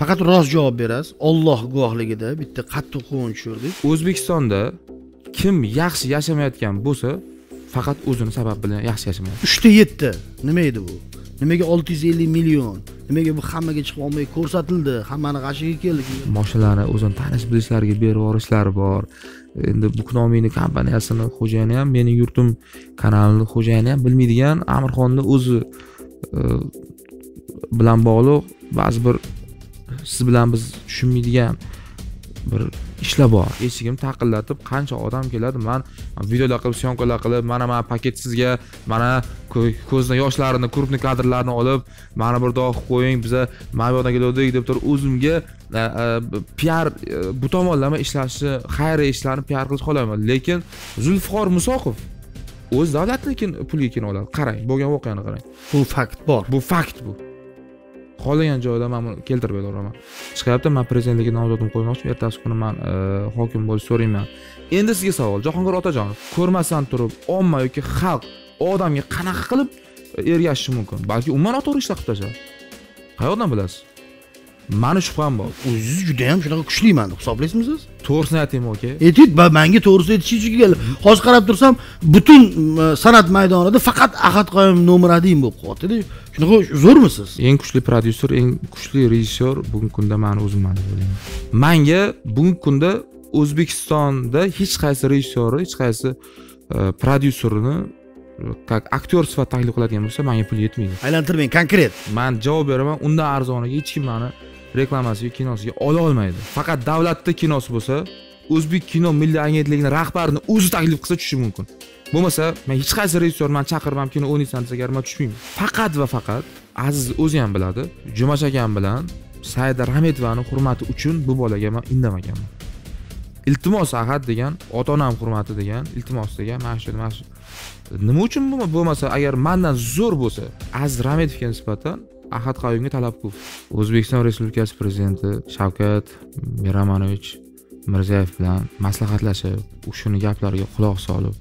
faqat rost javob berasiz olloh guvohligida bitta qattiq quvonch tushirdik o'zbekistonda kim yaxshi yashamayotgan bo'lsa faqat o'zini sabab bilan yaxshi yashamayapti uchta yetti nima edi bu nimaga olti yuz ellik million nimaga bu hammaga chiqib olmay ko'rsatildi hammani g'ashiga keldi moshinalarni o'zini tanish bilishlariga berib yuborishlari bor endi buknomini kompaniyasini xo'jayini ham meni yurtim kanalini xo'jayini ham bilmaydigan amirxonni o'zi e, bilan bog'liq ba'zi bir siz bilan biz tushunmaydigan bir ishlar bor eshigim taqillatib qancha odam keladi man videolar qilib syomkalar qilib mana mana paket sizga mana ko'zni yoshlarini крупный kadrlarni olib mana bir dog' qilib qo'ying biza mabodo keluvdik deb turib o'zimga e, e, piar e, bu tomonlama ishlashni xayriya ishlarini piar qilish xohlayman lekin zulfiqor musoqov o'z davlatini puliga kino oladi qarang bo'lgan voqeani qarang bu fakt bor bu fakt bu xohlagan joyda man buni keltirib beraman chiqyapti man prezidentlikka nomzodimni qo'ymoqchiman ertasi kuni man e, hokim bo'lib so'rayman endi sizga savol jahongir otajonov ko'rmasdan turib omma yoki xalq odamga qanaqa qilib e, ergashishi mumkin balki umuman noto'g'ri ishlar qilib tashlar qayerdan bilasiz mani shubham bor o'zingiz juda ham shunaqa kuchliman deb hisoblaysizmi siz to'g'risini aytingmi aka ayting manga to'g'risini aytishingiz uchun hozir qarab tursam butun e, san'at maydonida faqat ahad qoyim no'muradiyev bo'lib qolyaptida shunaqa zo'rmisiz eng kuchli prodyuser eng kuchli rejissyor bugungi kunda man o'zimman deb o'ylayman manga bugungi kunda o'zbekistonda hech qaysi rejissyori hech qaysi e, prodyuserini как aktyor sifatida taklif qiladigan bo'lsa manga pul yetmaydi aylantirmang konkret man javob beraman undan arzoniga hech kim mani reklamasiga kinosiga ola olmaydi faqat davlatni kinosi bo'lsa o'zbek kino milliy agentligini rahbarini o'zi taklif qilsa tushishi mumkin bo'lmasa men hech qaysi rejissyor chaqirib chaqirmam kino o'ynaysan desa garma tushmayman faqat va faqat aziz o'zi ham biladi jumash akam bilan saida rametovani hurmati uchun bu bolaga man indamaganman iltimos ahad degan ota onam hurmati degan iltimos degan mana shu mana shu nima uchun bo'lmasa agar mandan zo'r bo'lsa aziz rametovga nisbatan ahad qayumga ko'p o'zbekiston respublikasi prezidenti shavkat miramanovich mirzayev bilan maslahatlashib shuni gaplariga quloq solib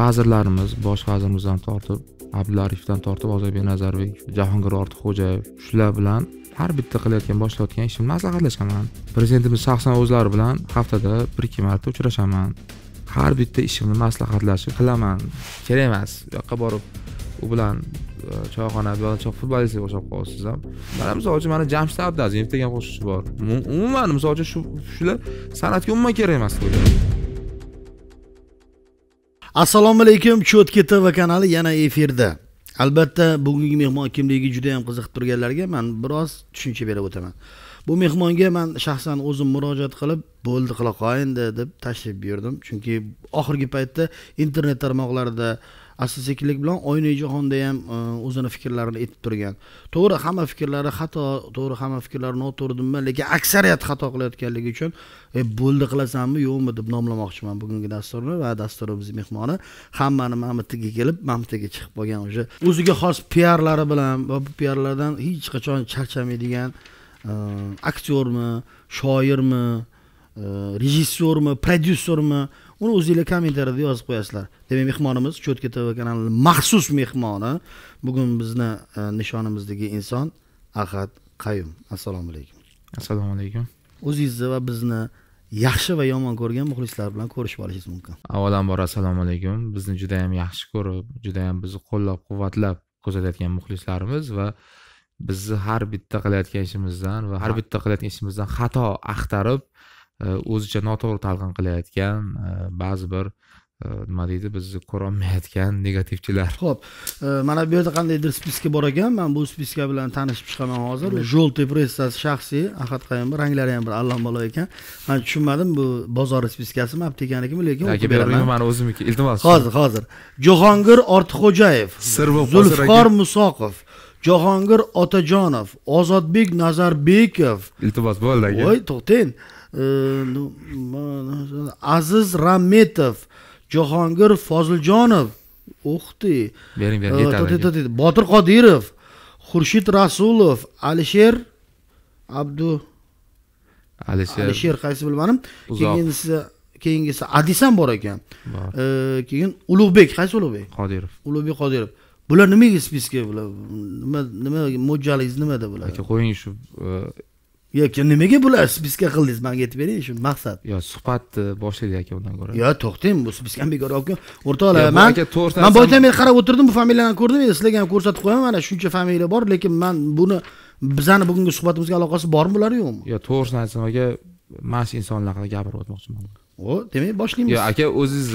vazirlarimiz bosh vazirimizdan tortib abdulla arifdan tortib ozodbek nazarbekov jahongir ortiqxo'jayev shular bilan har bitta qilayotgan boshlayotgan ishimni maslahatlashaman prezidentimiz shaxsan o'zlari bilan haftada bir ikki marta uchrashaman har bitta ishimni maslahatlashib qilaman kerak emas u yoqqa borib u bilan e, choyxona bu yoqda futbolistga o'xshab qolasiz ham mana misol uchun mana jamshid abdazimov degan qo'shiqchi bor umuman misol uchun shu shular san'atga umuman kerak emas assalomu alaykum cho'tki tv kanali yana efirda albatta bugungi mehmon kimligi juda yam qiziqib turganlarga man biroz tushuncha berib o'taman bu mehmonga man shaxsan o'zim murojaat qilib bo'ldi qila qo'yindi deb tashrif buyurdim chunki oxirgi paytda internet tarmoqlarida asta sekinlik bilan oyna jahonda ham e, o'zini fikrlarini aytib turgan to'g'ri hamma fikrlari xato to'g'ri hamma fikrlari noto'g'ri demayman lekin aksariyat xato qilayotganligi uchun e bo'ldi qilasanmi yo'qmi deb nomlamoqchiman bugungi dasturni va dasturimiz mehmoni hammani mamitiga kelib mamitiga chiqib qolgan уже o'ziga xos piarlari bilan va bu piarlardan hech qachon charchamaydigan e, aktyormi shoirmi e, rejissyormi prodyusermi uni o'zinglar kommentariyada yozib qo'yasizlar demak mehmonimiz cho'tka tv kanalini maxsus mehmoni bugun bizni e, nishonimizdagi inson ahad qayum assalomu alaykum assalomu alaykum o'zingizni va bizni yaxshi va yomon ko'rgan muxlislar bilan ko'rishib olishingiz mumkin avvalambor assalomu alaykum bizni juda yam yaxshi ko'rib juda yam bizni qo'llab quvvatlab kuzatayotgan muxlislarimiz va bizni har bitta qilayotgan ishimizdan va har bitta qilayotgan ishimizdan xato axtarib Э, o'zicha noto'g'ri talqin qilayotgan э, ba'zi bir э, nima deydi bizni ko'rolmayotgan negativchilar ho'p e, mana bu yerda qandaydir spiska bor ekan man bu spiska bilan tanishib chiqaman hozir желтый pressasi shaxsiy ahad qayumba ranglari ham bir allambalo ekan man tushunmadim bu bozor spiskasimi aptekanikimi lekin o'qib beraman mani o'zimniki iltimos hozir hozir jahongir ortiqxo'jayev zulfiqor musoqov jahongir otajonov ozodbek nazarbekov iltimos bo'ldi voy to'xtang Э, aziz rametov jahongir foziljonov o'xti bering bering aytaman botir qodirov xurshid rasulov alisher abdu alisher alisher qaysi bilmadim keyingisi keyingisi adis ham bor ekan keyin ulug'bek qaysi ulug'bek qodirov ulug'bek qodirov bular nimaga spiska bular nima nima mo'ljalingiz nimada bular aka qo'ying shu э, aka nimaga bular spiska qildingiz manga aytib bering shu maqsad yo suhbatni boshlaydi aka undan ko'ra yo to'xtang bu spiskani bekor olib o'rtoqlar man man boyatdan beri qarab o'tirdim bu familiyalarni ko'rdim sizlarga ham ko'rsatib qo'yaman mana shuncha familiya bor lekin man buni bizani bugungi suhbatimizga aloqasi bormi bular yo'qmi yo to'g'risini aytsam aka mana shu insonlar haqida gapirib o'tmoqchiman o demak boshlaymiz yo aka o'zingiz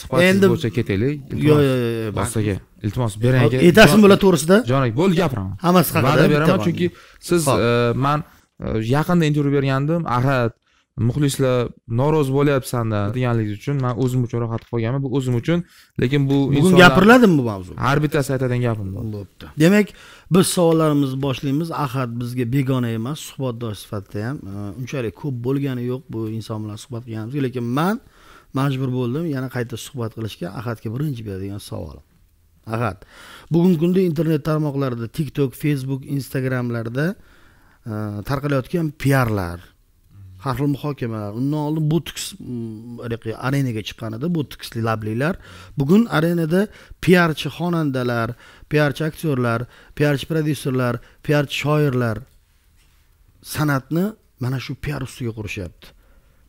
suhbatingiz bo'yicha ketaylik yo yo yo'q iltimos bering aka aytasizmi bular to'g'risida jon aka bo'ldi gapiraman hammasi haqida va'da beraman chunki siz man Э, yaqinda intervyu bergandim ahad muxlislar norozi bo'lyapsanlar deganligi uchun man o'zim uchun rohat qilib qo'yganman bu o'zim uchun lekin bu bugun gapiriladimi bu mavzu har bittasi aytadigan gapim bor bo'pti demak biz savollarimizni boshlaymiz ahad bizga begona emas suhbatdosh sifatida ham e, unchalik ko'p bo'lgani yo'q bu inson bilan suhbat qilganimizga lekin man majbur bo'ldim yana qayta suhbat qilishga ahadga birinchi beradigan savolim ahad bugungi kunda internet tarmoqlarida tiktok facebook instagramlarda tarqalayotgan piarlar har xil muhokama undan oldin butiks mm, arenaga chiqqan edi botoksli lablilar bugun arenada piarchi xonandalar piarchi aktyorlar piarchi prodyuserlar piarchi shoirlar san'atni mana shu piar ustiga qurishyapti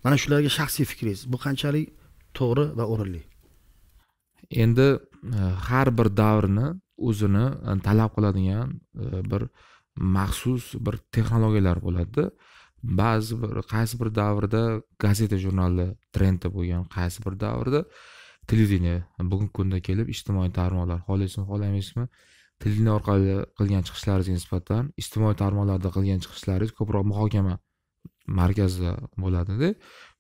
mana shularga shaxsiy fikringiz bu qanchalik to'g'ri va o'rinli endi e, har bir davrni o'zini e, talab qiladigan e, bir maxsus bir texnologiyalar bo'ladida ba'zi bir qaysi bir davrda gazeta jurnallar trendda bo'lgan qaysi bir davrda televideniye bugungi kunda kelib ijtimoiy tarmoqlar xohlaysizmi xohlamaysizmi televideniya orqali qilgan chiqishlaringizga nisbatan ijtimoiy tarmoqlarda qilgan chiqishlaringiz ko'proq muhokama markazida bo'ladida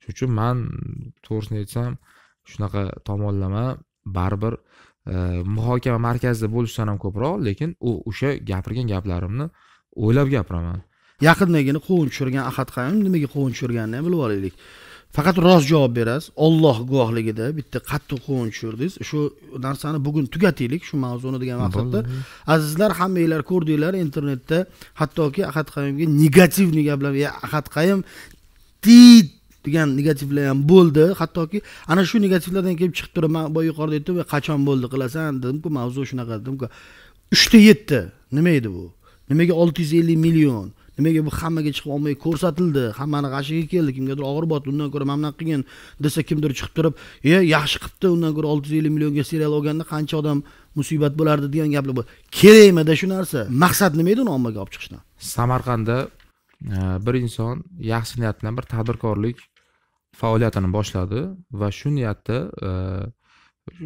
shuning uchun man to'g'risini aytsam shunaqa tomonlama baribir e, muhokama markazida bo'lishdan ham ko'proq lekin u o'sha gapirgan gaplarimni o'ylab gapiraman yaqindagina qovun tushirgan ahad qayim nimaga qovun tushirganini ham bilib olaylik faqat rost javob berasiz olloh guvohligida bitta qattiq qovun tushirdingiz shu narsani bugun tugataylik shu mavzuni degan maqsadda azizlar hammanglar ko'rdinglar internetda hattoki ahad qayimga negativniy gaplar ahad qayim ti degan negativlar ham bo'ldi hattoki ana shu negativlardan kelib chiqib turib man boya yuqorida aytdim qachon bo'ldi qilasan dedimku mavzu shunaqa dedimku uchta yetti nima edi bu nimaga olti yuz ellik million nimaga bu hammaga chiqib olmay ko'rsatildi hammani g'ashiga keldi kimgadir og'ir botdi undan ko'ra mana bunaqa qilgin desa kimdir chiqib turib e yaxshi qilibdi undan ko'ra olti yuz ellik millionga serial olganda qancha odam musibat bo'lardi degan gaplar bor kerakmida shu narsa maqsad nima edi uni ommaga olib chiqishdan samarqandda e, bir inson yaxshi niyat bilan bir tadbirkorlik faoliyatini boshladi va shu niyatda e,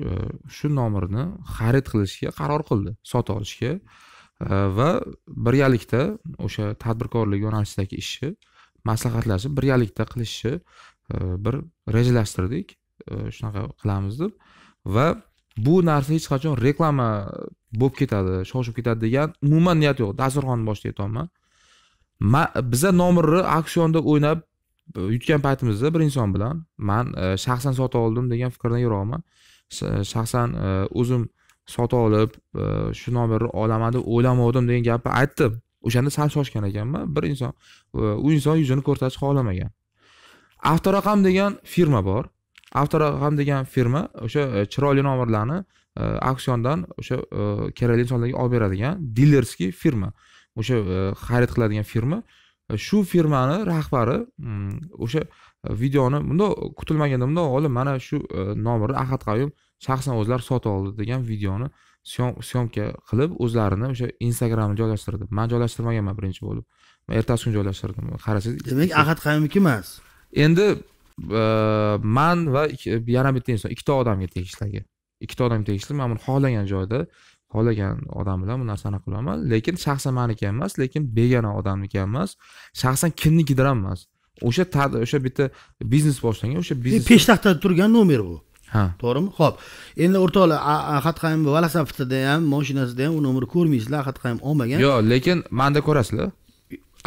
e, shu nomerni xarid qilishga qaror qildi sotib olishga va birgalikda o'sha tadbirkorlik yo'nalishidagi ishni maslahatlashib birgalikda qilishni e, bir rejalashtirdik e, shunaqa qilamiz deb va bu narsa hech qachon reklama bo'lib ketadi shoshib ketadi degan umuman niyat yo'q dasturxonni boshida aytyapman biza nomirni auksionda o'ynab e, yutgan paytimizda bir inson bilan man shaxsan sotib oldim degan fikrdan yiroqman shaxsan o'zim sotib olib e, shu nomerni olaman deb o'ylamovdim degan gapni aytdim o'shanda sal shoshgan ekanman bir inson e, u inson yuzini ko'rsatishni xohlamagan avtoraqam degan firma bor avtoraqam degan firma o'sha e, chiroyli nomerlarni auksiondan o'sha kerakli insonlarga olib beradigan dilerskiy firma o'sha xarid qiladigan firma shu firmani rahbari mm, o'sha videoni bundoq kutilmaganda bundoq olib mana shu e, nomerni ahad qayum shaxsan o'zlari sotib oldi degan videoni syomka qilib o'zlarini o'sha instagramni joylashtirdi man joylashtirmaganman birinchi bo'lib ertasi kuni joylashtirdim qarasangiz demak ahad qayumniki emas endi e, man va yana bitta inson ikkita odamga tegishligi ikkita odamga tegishli man buni xohlagan joyda xohlagan odam bilan bu narsani qilaman lekin shaxsan maniki emas lekin begona odamniki emas shaxsan kimnikidir ham emas o'sha o'sha bitta biznes boshlangan o'sha biznes peshtaxtada turgan nomer bu ha to'g'rimi ho'p endi o'rtoqlar ahad qayim valasafitida ham moshinasida ham u nomerni ko'rmaysizlar ahad qayim olmagan yo'q lekin manda ko'rasizlar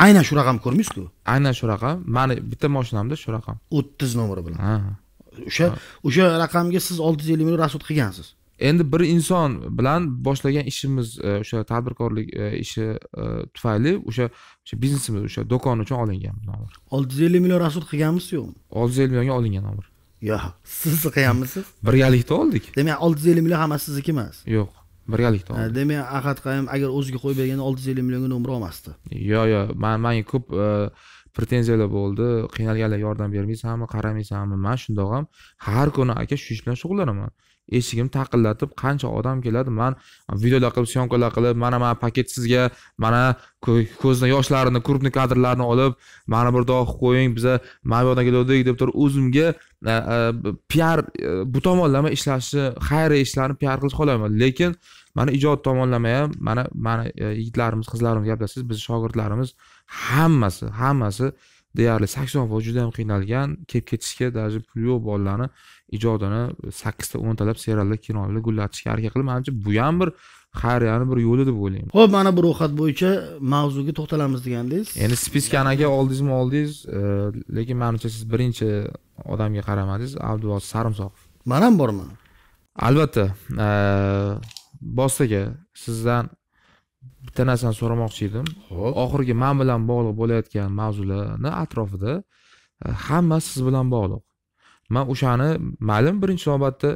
aynan shu raqamni ko'rmaysizku aynan shu raqam mani bitta moshinamda shu raqam o'ttiz nomeri bilan o'sha o'sha raqamga siz olti yuz ellik million расход qilgansiz endi bir inson bilan boshlagan ishimiz e, o'sha tadbirkorlik e, ishi e, tufayli o'sha o'sha biznesimiz o'sha do'kon uchun olingan nomer olti yuz ellik million rasud qilganmisiz yo'qmi olti yuz ellik millionga olingan nomer yo'q siz qilganmisiz birgalikda oldik demak olti yuz ellik million hammasi sizniki emas yo'q birgalikda oldik demak ahad qayim agar o'ziga qo'yib berganda olti yuz ellik millionga nomer olmasdi yo'q yo'q man manga ko'p pretenziyalar bo'ldi qiynalganlar yordam bermaysanmi qaramaysanmi man shundoq ham har kuni aka shu ish bilan shug'ullanaman eshigim taqillatib qancha odam keladi man videolar qilib syomkalar qilib mana mana paket sizga mana ko'zni yoshlarini крупный kadrlarni olib mana bir qilib qo'ying biza mana bu yoqdan keluvdik deb turib o'zimga piar e, bu tomonlama ishlashni xayri ishlarni piar qilishni xohlayman lekin mana ijod tomonlama ham mana mana e, yigitlarimiz qizlarimiz gaplashsangiz bizni shogirdlarimiz hammasi hammasi deyarli sakson foiz juda ham qiynalgan kelib ketishga даже puli yo'q bolalarni ijodini sakkizta o'ntalab serialda kinolar gullatishga harakat qilib manimcha bu ham bir xayriyani bir yo'li deb o'ylayman ho'p mana bu ro'yxat bo'yicha mavzuga to'xtalamiz degandingiz endi spiskani aka oldingizmi oldingiz lekin manimcha siz birinchi odamga qaramadingiz abduvoz sarimsoqov man ham borman albatta bost aka sizdan bitta narsani so'ramoqchi edim ho'p oxirgi man bilan bog'liq bo'layotgan mavzularni atrofida hammasi siz bilan bog'liq man o'shani mayli birinchi navbatda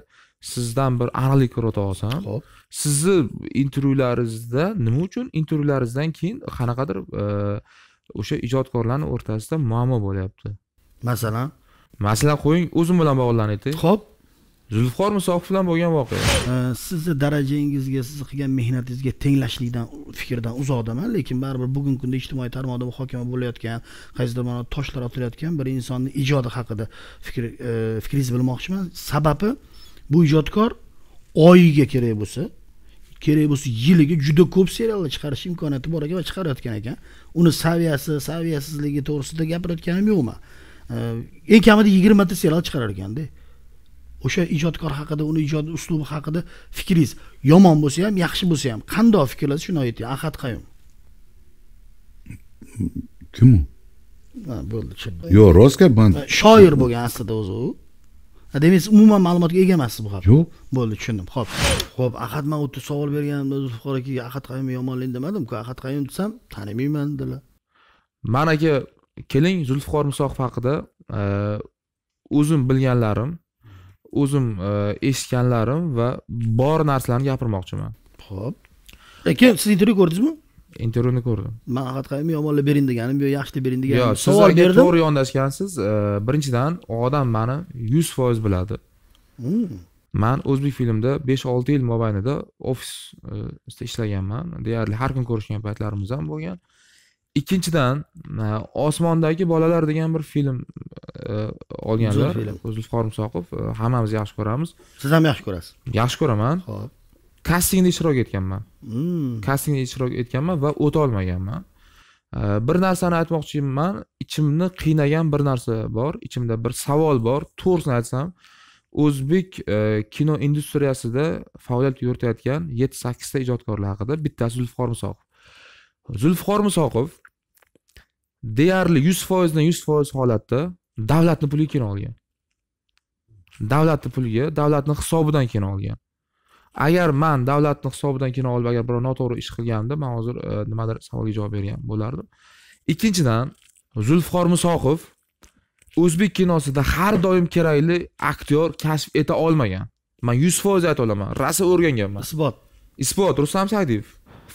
sizdan bir aniqlik kirita olsam ho'p sizni intervyularingizda nima uchun intervyularingizdan keyin qanaqadir e, o'sha ijodkorlarni o'rtasida muammo bo'lyapti masalan masalan qo'ying o'zim bilan bog'lanaylik aytay ho'p zulfiqor musoqov bilan bo'lgan voqea sizni darajangizga siz qilgan mehnatingizga tenglashlikdan fikrdan uzoqdaman lekin baribir bugungi kunda ijtimoiy tarmoqda muhokama bo'layotgan qaysidir ma'noda toshlar otilayotgan bir insonni ijodi haqida fikr e, fikringizni bilmoqchiman sababi bu ijodkor oyiga kerak bo'lsa kerak bo'lsa yiliga juda ko'p seriallar chiqarish imkoniyati bor ekan va chiqarayotgan ekan uni saviyasi saviyasizligi to'g'risida gapirayotganim yo'qman eng kamida yigirmata serial chiqarar ekanda o'sha ijodkor haqida uni ijod uslubi haqida fikringiz yomon bo'lsa ham yaxshi bo'lsa ham qandoq fikrlaysiz shuni ayting ahad qayum kim u bo'ldi yo'q rost gap man shoir bo'lgan aslida o'zi u demak siz umuman ma'lumotga ega emassiz bu haqida yo'q bo'ldi tushundim ho'p ho'p ahad man yerda savol berganimda zulfuqor akaga ahad qayumni yomonlang demadiku ahad qayum desam tanimayman dedilar man aka keling zulfiqor musoqov haqida e, o'zim bilganlarim o'zim e, eshitganlarim va bor narsalarni gapirmoqchiman ho'p lekin siz intervyu ko'rdingizmi intervyuni ko'rdim man haqiqatdan yomonlab bering deganim yo yaxshilab bering deganim yo'q savol berdim to'g'ri yondashgansiz e, birinchidan odam mani yuz foiz biladi hmm. man o'zbek filmda besh olti yil mobaynida ofisda e, ishlaganman deyarli har kun ko'rishgan paytlarimiz ham bo'lgan ikkinchidan e, osmondagi bolalar degan bir film e, olganlar zulfiqor musoqov e, hammamiz yaxshi ko'ramiz siz ham yaxshi ko'rasiz yaxshi ko'raman ho'p kastingda ishtirok etganman kastingda hmm. ishtirok etganman va o'ta olmaganman bir narsani aytmoqchiman ichimni qiynagan bir narsa bor ichimda bir savol bor to'g'risini aytsam o'zbek kino industriyasida faoliyat yuritayotgan yetti sakkizta ijodkorlar haqida bittasi zulfiqor musoqov zulfiqor musoqov deyarli yuz foizdan yuz foiz holatda davlatni puliga kino olgan davlatni puliga davlatni hisobidan kino olgan agar man davlatni hisobidan kino olib agar biror noto'g'ri ish qilganimda man hozir e, nimadir savolga javob bergan bo'lardim ikkinchidan zulfiqor musoqov o'zbek kinosida har doim kerakli aktyor kashf eta olmagan man yuz foiz ayta olaman rosa o'rganganman isbot isbot rustam sa'diyev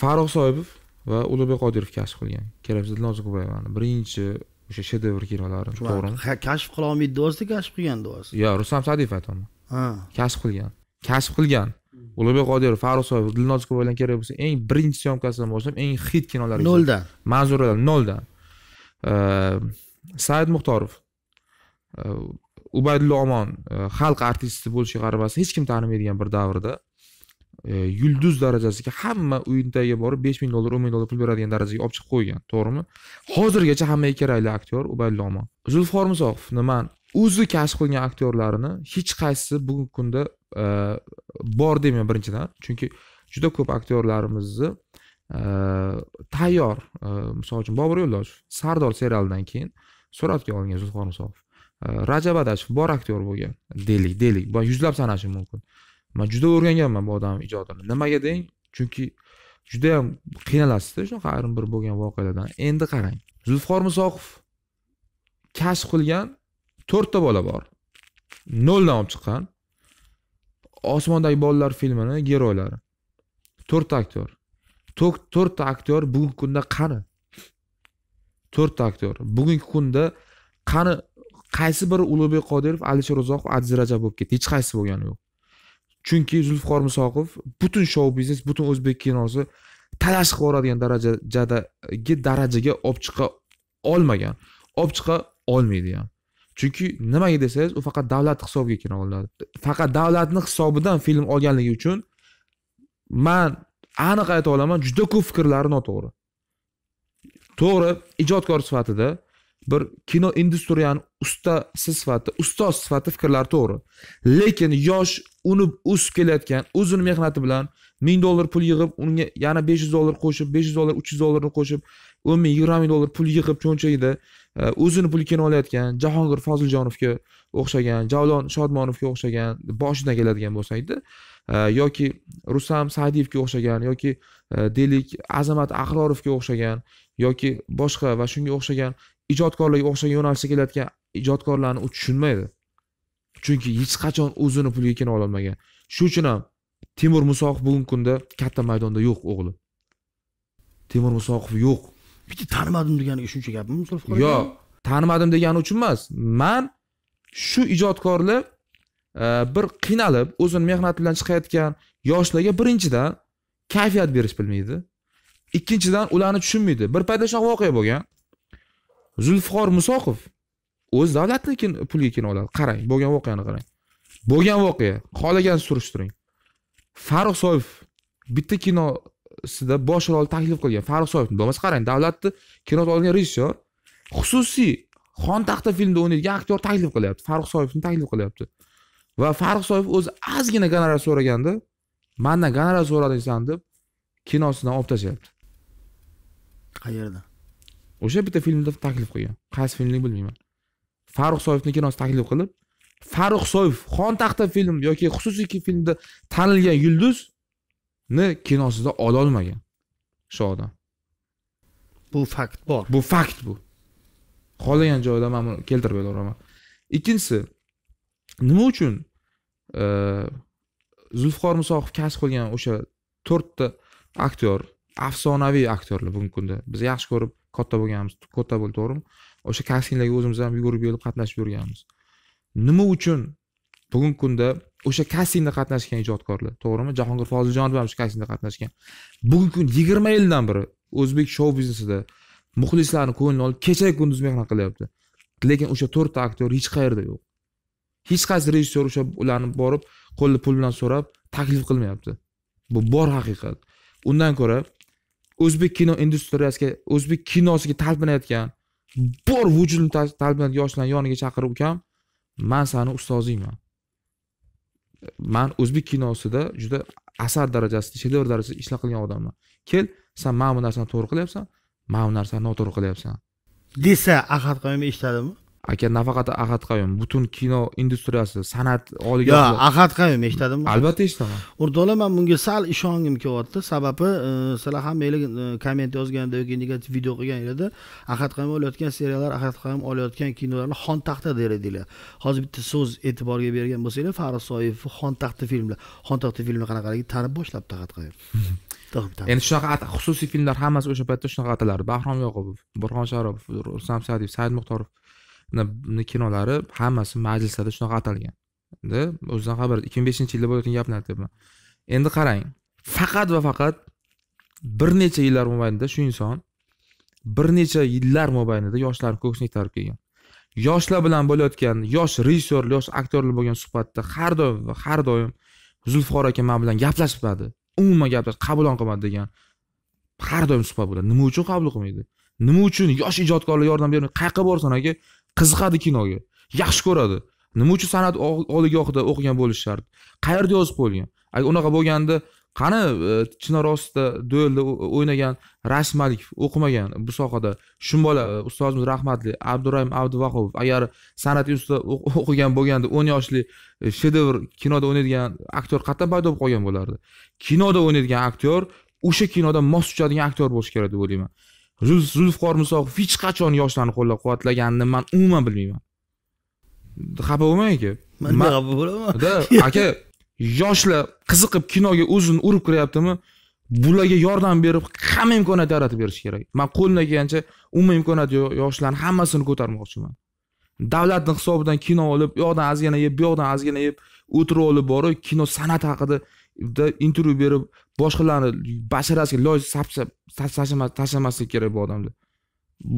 farruh soibov va ulug'bek qodirov kashf qilgan kelabzit noziqboyevani birinchi o'sha shedevr kinolari to'g'rimi kashf qila olmaydi deyapsizda kashf qilgan deyapsiz yo'q rustam sadiyev aytyapman ha kashf qilgan kashf qilgan ulug'bek qodirov farruh soyibov kerak bo'lsa eng birinchi syomkasidan boshlab eng hit kinolar noldan manzuradan noldan said muxtorov ubaydulla omon xalq artisti bo'lishiga qaramasdan hech kim tanimaydigan bir davrda E, yulduz darajasiga hamma tagiga borib besh ming dollar o'n ming dollar pul beradigan darajaga olib chiqib qo'ygan to'g'rimi hozirgacha hammaga kerakli aktyor ubaydulla zulfor musoqov nima o'zi kashf qilgan aktyorlarini hech qaysisi bugungi kunda e, bor demayman birinchidan chunki juda ko'p aktyorlarimizni e, tayyor misol uchun bobur yo'ldoshev sardor serialidan keyin suratga olingan zulfor musoqov rajab adashev bor aktyor bo'lgan deylik deylik yuzlab sanashim mumkin man juda o'rganganman bu odamni ijodini nimaga deng chunki juda yam qiynalasizda shunaqa ayrim bir bo'lgan voqealardan endi qarang zulfiqor musoqov kashf qilgan to'rtta bola bor noldan olib chiqqan osmondagi bolalar filmini geroylari to'rtta aktyor to'rtta aktyor bugungi kunda qani to'rtta aktyor bugungi kunda qani qaysi biri ulug'bek qodirov alisher uzoqov aziz rajab bo'lib ketdi hech qaysi bo'lgani yo'q chunki zulfiqor musoqov butun shou biznes butun o'zbek kinosi talash qilib yuboradigan darajadagi darajaga olib chiqa olmagan olib chiqa olmaydi ham chunki nimaga desangiz u faqat davlat hisobiga kino olinadi faqat davlatni hisobidan film olganligi uchun man aniq ayta olaman juda ko'p fikrlari noto'g'ri to'g'ri ijodkor sifatida bir kino industriyani ustasi sifatida ustoz sifatida fikrlari to'g'ri lekin yosh unib o'sib kelayotgan o'zini mehnati bilan ming dollar pul yig'ib unga yana besh yuz dollar qo'shib besh yuz dollar uch yuz dollarni qo'shib o'n ming yigirma ming dollar pul yig'ib cho'nchagida e, o'zini puli kino olayotgan jahongir foziljonovga o'xshagan javlon shodmonovga o'xshagan boshidan keladigan bo'lsakda e, yoki rusam sadiyevga o'xshagan yoki e, deylik azamat ahrorovga o'xshagan yoki boshqa va shunga o'xshagan ijodkorlarga o'xshagan yo'nalishda kelayotgan ijodkorlarni u tushunmaydi chunki hech qachon o'zini puliga kina ololmagan shu uchun ham temur musoqov bugungi kunda katta maydonda yo'q o'g'li temur musoqov yo'q bitta tanimadim deganiga shuncha gapmi yo'q tanimadim degani uchun emas man shu ijodkorlar e, bir qiynalib o'zini mehnati bilan chiqayotgan yoshlarga birinchidan kayfiyat berish bilmaydi ikkinchidan ularni tushunmaydi bir paytda shunaqa voqea bo'lgan zulfiqor musoqov o'z davlatniki puliga kina oladi qarang bo'lgan voqeani qarang bo'lgan voqea xohlaganini surishtiring farruh soyev bitta kinosida bosh rol taklif qilgan farruh soyev bo'lmasa qarang davlatni kinoga olgan rejissyor xususiy xon taxta filmda o'ynaydigan aktyor taklif qilyapti farruh soyevni taklif qilyapti va farruh soyev o'zi ozgina gonorar so'raganda mandan gonorar so'radingsan deb kinosidan olib tashlayapti qayerdan o'sha bitta filmda taklif qilgan qaysi filmni bilmayman farruh soyevni kinosi taklif qilib farruh soyev xon taxta film yoki xususiy filmda tanilgan yulduzni kinosida ololmagan shu odam bu fakt bor bu fakt bu xohlagan joyda man buni keltirib beraman ikkinchisi nima uchun e, zulfiqor musoqov kasb qilgan o'sha to'rtta aktyor afsonaviy aktyorlar bugungi kunda biz yaxshi ko'rib katta bo'lganmiz katta bo'ldi to'g'rimi o'sha kastinglarga o'zimiz ham yugurib kelib qatnashib yurganmiz nima uchun bugungi kunda o'sha kastingda qatnashgan ijodkorlar to'g'rimi jahongir foziljonov ham shu kastingda qatnashgan bugungi kun yigirma yildan beri o'zbek shou biznesida muxlislarni ko'nglini olib kecha kunduz mehnat qilyapti lekin o'sha to'rtta aktyor hech qayerda yo'q hech qaysi rejissyor o'sha ularni borib qo'lida pul bilan so'rab taklif qilmayapti bu bor haqiqat undan ko'ra o'zbek kino industriyasiga o'zbek kinosiga talpinayotgan bor vujudini talpinayotgan yoshlarni yoniga chaqirib ukam man sani ustozingman man o'zbek kinosida juda asar darajasida shedevr darajasida ishlar qilgan odamman kel san mana bu narsani to'g'ri qilyapsan mana bu narsani noto'g'ri qilyapsan desa ahad qayum eshitadimi aka nafaqat ahad qayum butun kino industriyasi san'at oliygohi yo'q ahad qayum eshitadimi albatta eshitaman o'rtoqlar man bunga sal ishongim kelyapti sababi e, sizlar hammanglar e, komment yozganda yoki negativ video qilganinglarda ahad qayum olayotgan seriallar ahad qayum olayotgan kinolarni xon taxta der edinglar hozir bitta so'z e'tiborga bergan bo'lsanglar farid soyev xon taxta filmlar xon taxta filmni qanaqaligi tanib boshlabdi ahad qayum endi shunaqa xususiy filmlar hammasi o'sha paytda shunaqa atalardi bahrom yoqubov burxon sharipov rustam sa'diyev said muxtorov kinolari hammasi majlislarda shunaqa atalgan endi o'zidan xabar ikki ming beshinchi yilda bo'layotgan gapni aytyapman endi qarang faqat va faqat bir necha yillar mobaynida shu inson bir necha yillar mobaynida yoshlarni ko'ksini itarib kelgan yoshlar bilan bo'layotgan yosh rejissyor yosh aktyorlar bo'lgan suhbatda har doim va har doim zulfiqor aka man bilan gaplashmadi umuman gaplash qabul qilmadi degan har doim suhbat bo'ladi nima uchun qabul qilmaydi nima uchun yosh ijodkorlar yordam bermaydi qayoqqa borsan aka qiziqadi kinoga yaxshi ko'radi nima uchun san'at oliygohida o'qigan bo'lishi shart qayerda yozib qo'yilgan agar unaqa bo'lganda qani e, chinor ostida duelda o'ynagan rashid malikov o'qimagan bu sohada shum bola e, ustozimiz rahmatli abdurahim abduvahobov agar san'at institutida o'qigan bo'lganda o'n yoshli e, shedevr kinoda o'ynaydigan aktyor qayerdan paydo bo'lib qolgan bo'lardi kinoda o'ynaydigan aktyor o'sha kinoda mos tushadigan aktyor bo'lishi kerak deb o'ylayman zulfiqor musoqov hech qachon yoshlarni qo'llab quvvatlaganini man umuman bilmayman xafa bo'lmang aka man xafa bo'laman да aka yoshlar qiziqib kinoga o'zini urib kiryaptimi bularga yordam berib hamma imkoniyat yaratib berish kerak man qo'limdan kelgancha umuman imkoniyat yoshlarni hammasini ko'tarmoqchiman davlatni hisobidan kino olib u yoqdan ozgina yeb bu yoqdan ozgina yeb o'tirib olib borib kino san'ati haqida intervyu berib boshqalarni basharasiga loy tashlamaslik kerak bu odamlar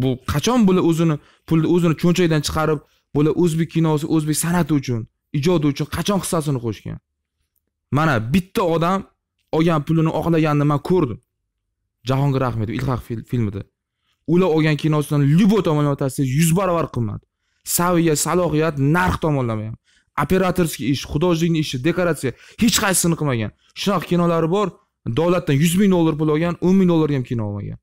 bu qachon bular o'zini pulni o'zini cho'nchakdan chiqarib bular o'zbek kinosi o'zbek san'ati uchun ijodi uchun qachon hissasini qo'shgan mana bitta odam olgan pulini oqlaganini man ko'rdim jahongir ahmedov ilhaq filmida ular olgan kinosidan любой tomonlama tashlasangiz yuz baravar qimmat saviya salohiyat narx tomonlama ham operatorskiy ish xudojikni ishi dekoratsiya hech qaysisini qilmagan shunaqa kinolari bor davlatdan yuz ming dollar pul olgan o'n ming dollarga ham kino olmagan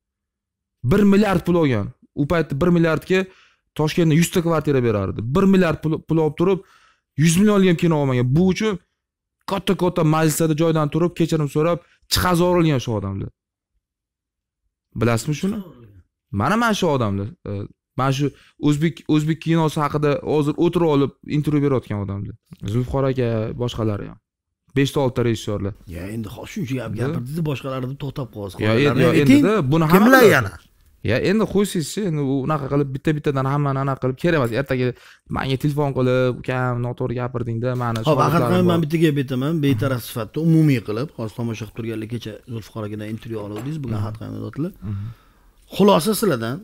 bir milliard pul olgan u paytda bir milliardga toshkentda yuzta kvartira berardi bir milliard pul olib turib yuz millionga ham kino olmagan bu uchun katta katta majlislarda joydan turib kechirim so'rab chiqazib yuborilgan shu odamlar bilasizmi shuni mana mana shu odamlar mana shu o'zbek o'zbek kinosi haqida hozir o'tirib olib intervyu berayotgan odamlar zulfiqor aka boshqalari ham beshta oltita rejissyorlar yo endi hop shuncha gap gapirdida boshqalarni to'xtab qolasiz yo endida buni kimlar yana yo endi qo'ysangizchi endi unaqa qilib bitta bittadan hammani anaqa qilib kerak emas ertaga manga telefon qilib ukam noto'g'ri gapirdingda mani hop axir man bitta gap aytaman betaraf sifatida umumiy qilib hozir tomosha qilib turganlar kecha zulfiqor akadan intervyu olgandingiz bugun xalq xulosa sizlardan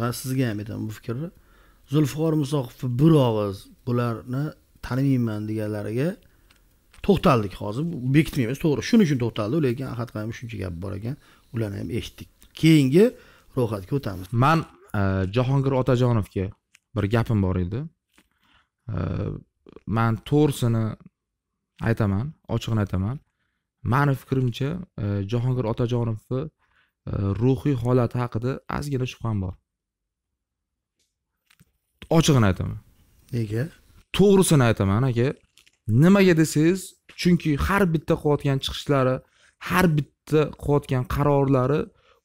va sizga ham aytaman bu fikrni zulfiqor musoqovni bir og'iz bularni tanimayman deganlariga to'xtaldik hozir bekitmaymiz to'g'ri shuning uchun to'xtaldi lekin ahad ham shuncha gap bor ekan ularni ham eshitdik keyingi ro'yxatga o'tamiz man e, jahongir otajonovga bir gapim bor edi e, man to'g'risini aytaman ochig'ini aytaman mani fikrimcha e, jahongir otajonovni ruhiy holati haqida ozgina shubham bor ochig'ini aytaman nega to'g'risini aytaman aka nimaga desangiz chunki har bitta qilayotgan chiqishlari har bitta qilayotgan qarorlari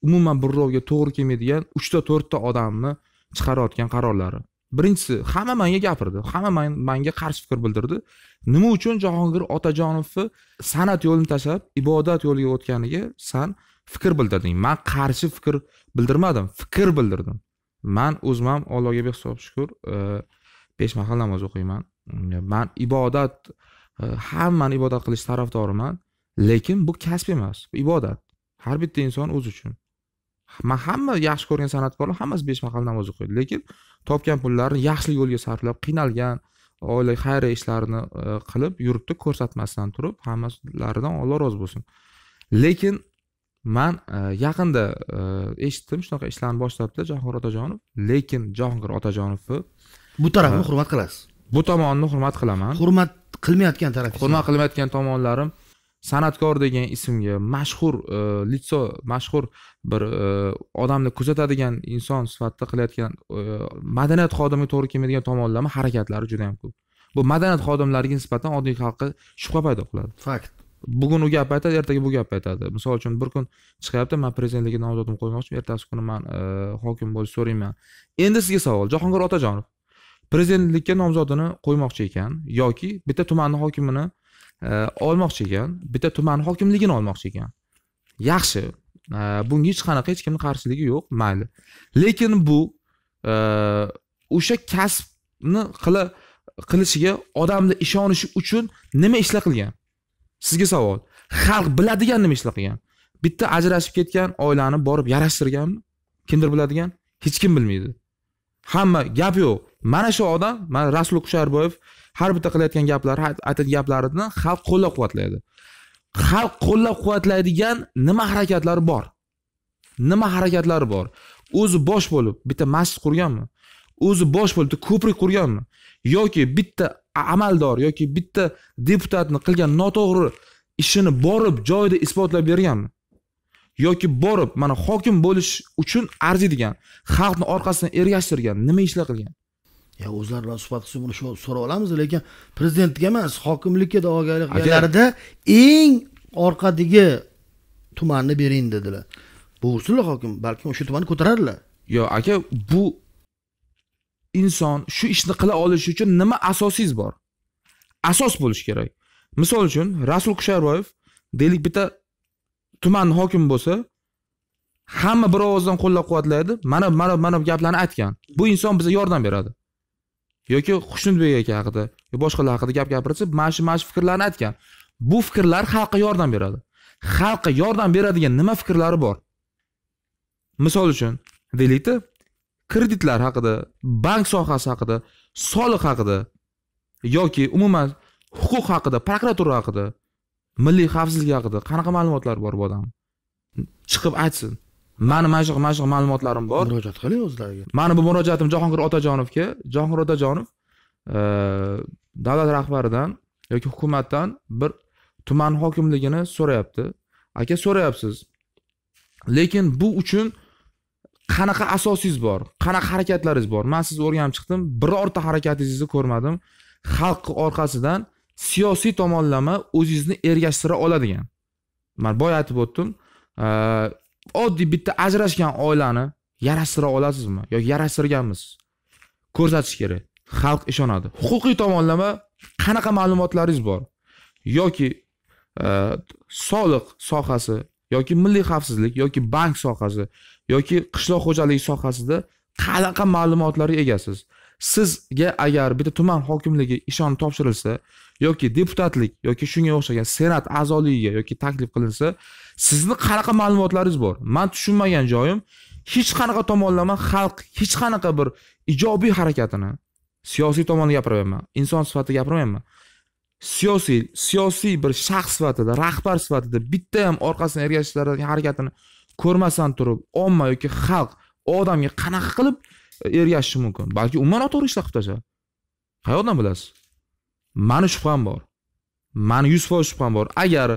umuman birovga to'g'ri kelmaydigan uchta to'rtta odamni chiqarayotgan qarorlari birinchisi hamma manga gapirdi hamma manga qarshi fikr bildirdi nima uchun jahongir otajonovni san'at yo'lini tashlab ibodat yo'liga o'tganiga san fikr bildirding man qarshi fikr bildirmadim fikr bildirdim man o'zim ham allohga behisob shukur e, besh mahal namoz o'qiyman mm, man ibodat e, hammani ibodat qilish tarafdoriman lekin bu kasb emas bu ibodat har bitta inson o'zi uchun man hamma yaxshi ko'rgan san'atkorlar hammasi besh mahal namoz o'qiydi lekin topgan pullarini yaxshilik yo'lga sarflab qiynalgan oila xayriya ishlarini e, qilib yuribdi ko'rsatmasdan turib hammalaridan olloh rozi bo'lsin lekin man e, yaqinda e, eshitdim shunaqa ishlarni boshlabdi jahongir otajonov lekin jahongir otajonovni bu tarafni e, hurmat qilasiz bu tomonni hurmat qilaman hurmat qilmayotgan tarafi hurmat qilmayotgan tomonlarim san'atkor degan ismga mashhur litso mashhur bir odamni kuzatadigan inson sifatida qilayotgan madaniyat xodimiga to'g'ri kelmaydigan tomonlarni harakatlari juda ham ko'p bu madaniyat xodimlariga nisbatan oddiy xalqqa shubha paydo qiladi fakt bugun u gap aytadi ertaga bu gap aytadi misol uchun bir kun chiqyapti man prezidentlikka nomzodimni qo'ymoqchiman ertasi kuni man e, hokim bo'lishni so'rayman endi sizga savol jahongir otajonov prezidentlikka nomzodini qo'ymoqchi ekan yoki bitta tumanni hokimini e, olmoqchi ekan bitta tuman hokimligini olmoqchi ekan yaxshi e, bunga hech qanaqa hech kimni qarshiligi yo'q mayli lekin bu o'sha kasbni qila qilishiga odamni ishonishi uchun nima ishlar qilgan sizga savol xalq biladigan nima ishlar qilgan bitta ajrashib ketgan oilani borib yarashtirganmi kimdir biladigan hech kim bilmaydi hamma gap yo'q mana shu odam mana rasul kusharboyev har bitta qilayotgan gaplari aytadigan gaplarini xalq qo'llab quvvatlaydi xalq qo'llab quvvatlaydigan nima harakatlari bor nima harakatlari bor o'zi bosh bo'lib bitta masjid qurganmi o'zi bosh bo'lib ko'prik qurganmi yoki bitta amaldor yoki bitta deputatni qilgan noto'g'ri ishini borib joyida isbotlab berganmi yoki borib mana hokim bo'lish uchun arziydigan xalqni orqasidan ergashtirgan nima ishlar qilgan ya o'zlari bilan suhbat qilsak buni so'rab olamiz lekin prezidentga emas hokimlikka da'vogarlarida eng orqadagi tumanni bering dedilar buvursinlar hokim balki o'sha tumanni ko'taradilar yo aka bu inson shu ishni qila olishi uchun nima asosingiz bor asos bo'lishi kerak misol uchun rasul kusharboyev deylik bitta tumanni hokimi bo'lsa hamma bir ovozdan qo'llab quvvatlaydi mana mana mana bu gaplarni aytgan bu inson bizga yordam beradi yoki xushnudbek aka haqida yo boshqalar haqida gap gapirsa mana shu mana shu fikrlarni aytgan bu fikrlar xalqqa yordam beradi xalqqa yordam beradigan nima fikrlari bor misol uchun deylikda kreditlar haqida bank sohasi haqida soliq haqida yoki umuman huquq haqida prokuratura haqida milliy xavfsizlik haqida qanaqa ma'lumotlar bor bu odam chiqib aytsin mani mana shunaqa mana shunaqa ma'lumotlarim bor murojaat qiling o'zlariga mani bu murojaatim jahongir otajonovga jahongir otajonov e, davlat rahbaridan yoki hukumatdan bir tuman hokimligini so'rayapti aka so'rayapsiz lekin bu uchun qanaqa asosingiz bor qanaqa harakatlaringiz bor man sizni o'rganib chiqdim birorta harakatingizni ko'rmadim xalqni orqasidan siyosiy tomonlama o'zingizni ergashtira oladigan man boya aytib o'tdim e, oddiy bitta ajrashgan oilani yarashtira olasizmi yoki yarashtirganmisiz ko'rsatish kerak xalq ishonadi huquqiy tomonlama qanaqa ma'lumotlaringiz bor yoki e, soliq sohasi yoki milliy xavfsizlik yoki bank sohasi yoki qishloq xo'jaligi sohasida qanaqa ma'lumotlarga egasiz sizga agar bitta tuman hokimligi ishonib topshirilsa yoki deputatlik yoki shunga o'xshagan senat a'zoligiga yoki taklif qilinsa sizni qanaqa ma'lumotlaringiz bor man tushunmagan joyim hech qanaqa tomonlama xalq hech qanaqa bir ijobiy harakatini siyosiy tomonni gapirmayapman inson sifatida gapirmayapman siyosiy siyosiy bir shaxs sifatida rahbar sifatida bitta ham orqasini ergashishlaridan harakatini ko'rmasdan turib omma yoki xalq odamga qanaqa qilib e, ergashishi mumkin balki umuman noto'g'ri ishlar qilib tashladi qayoqdan bilasiz mani shubham bor mani yuz foiz shubham bor agar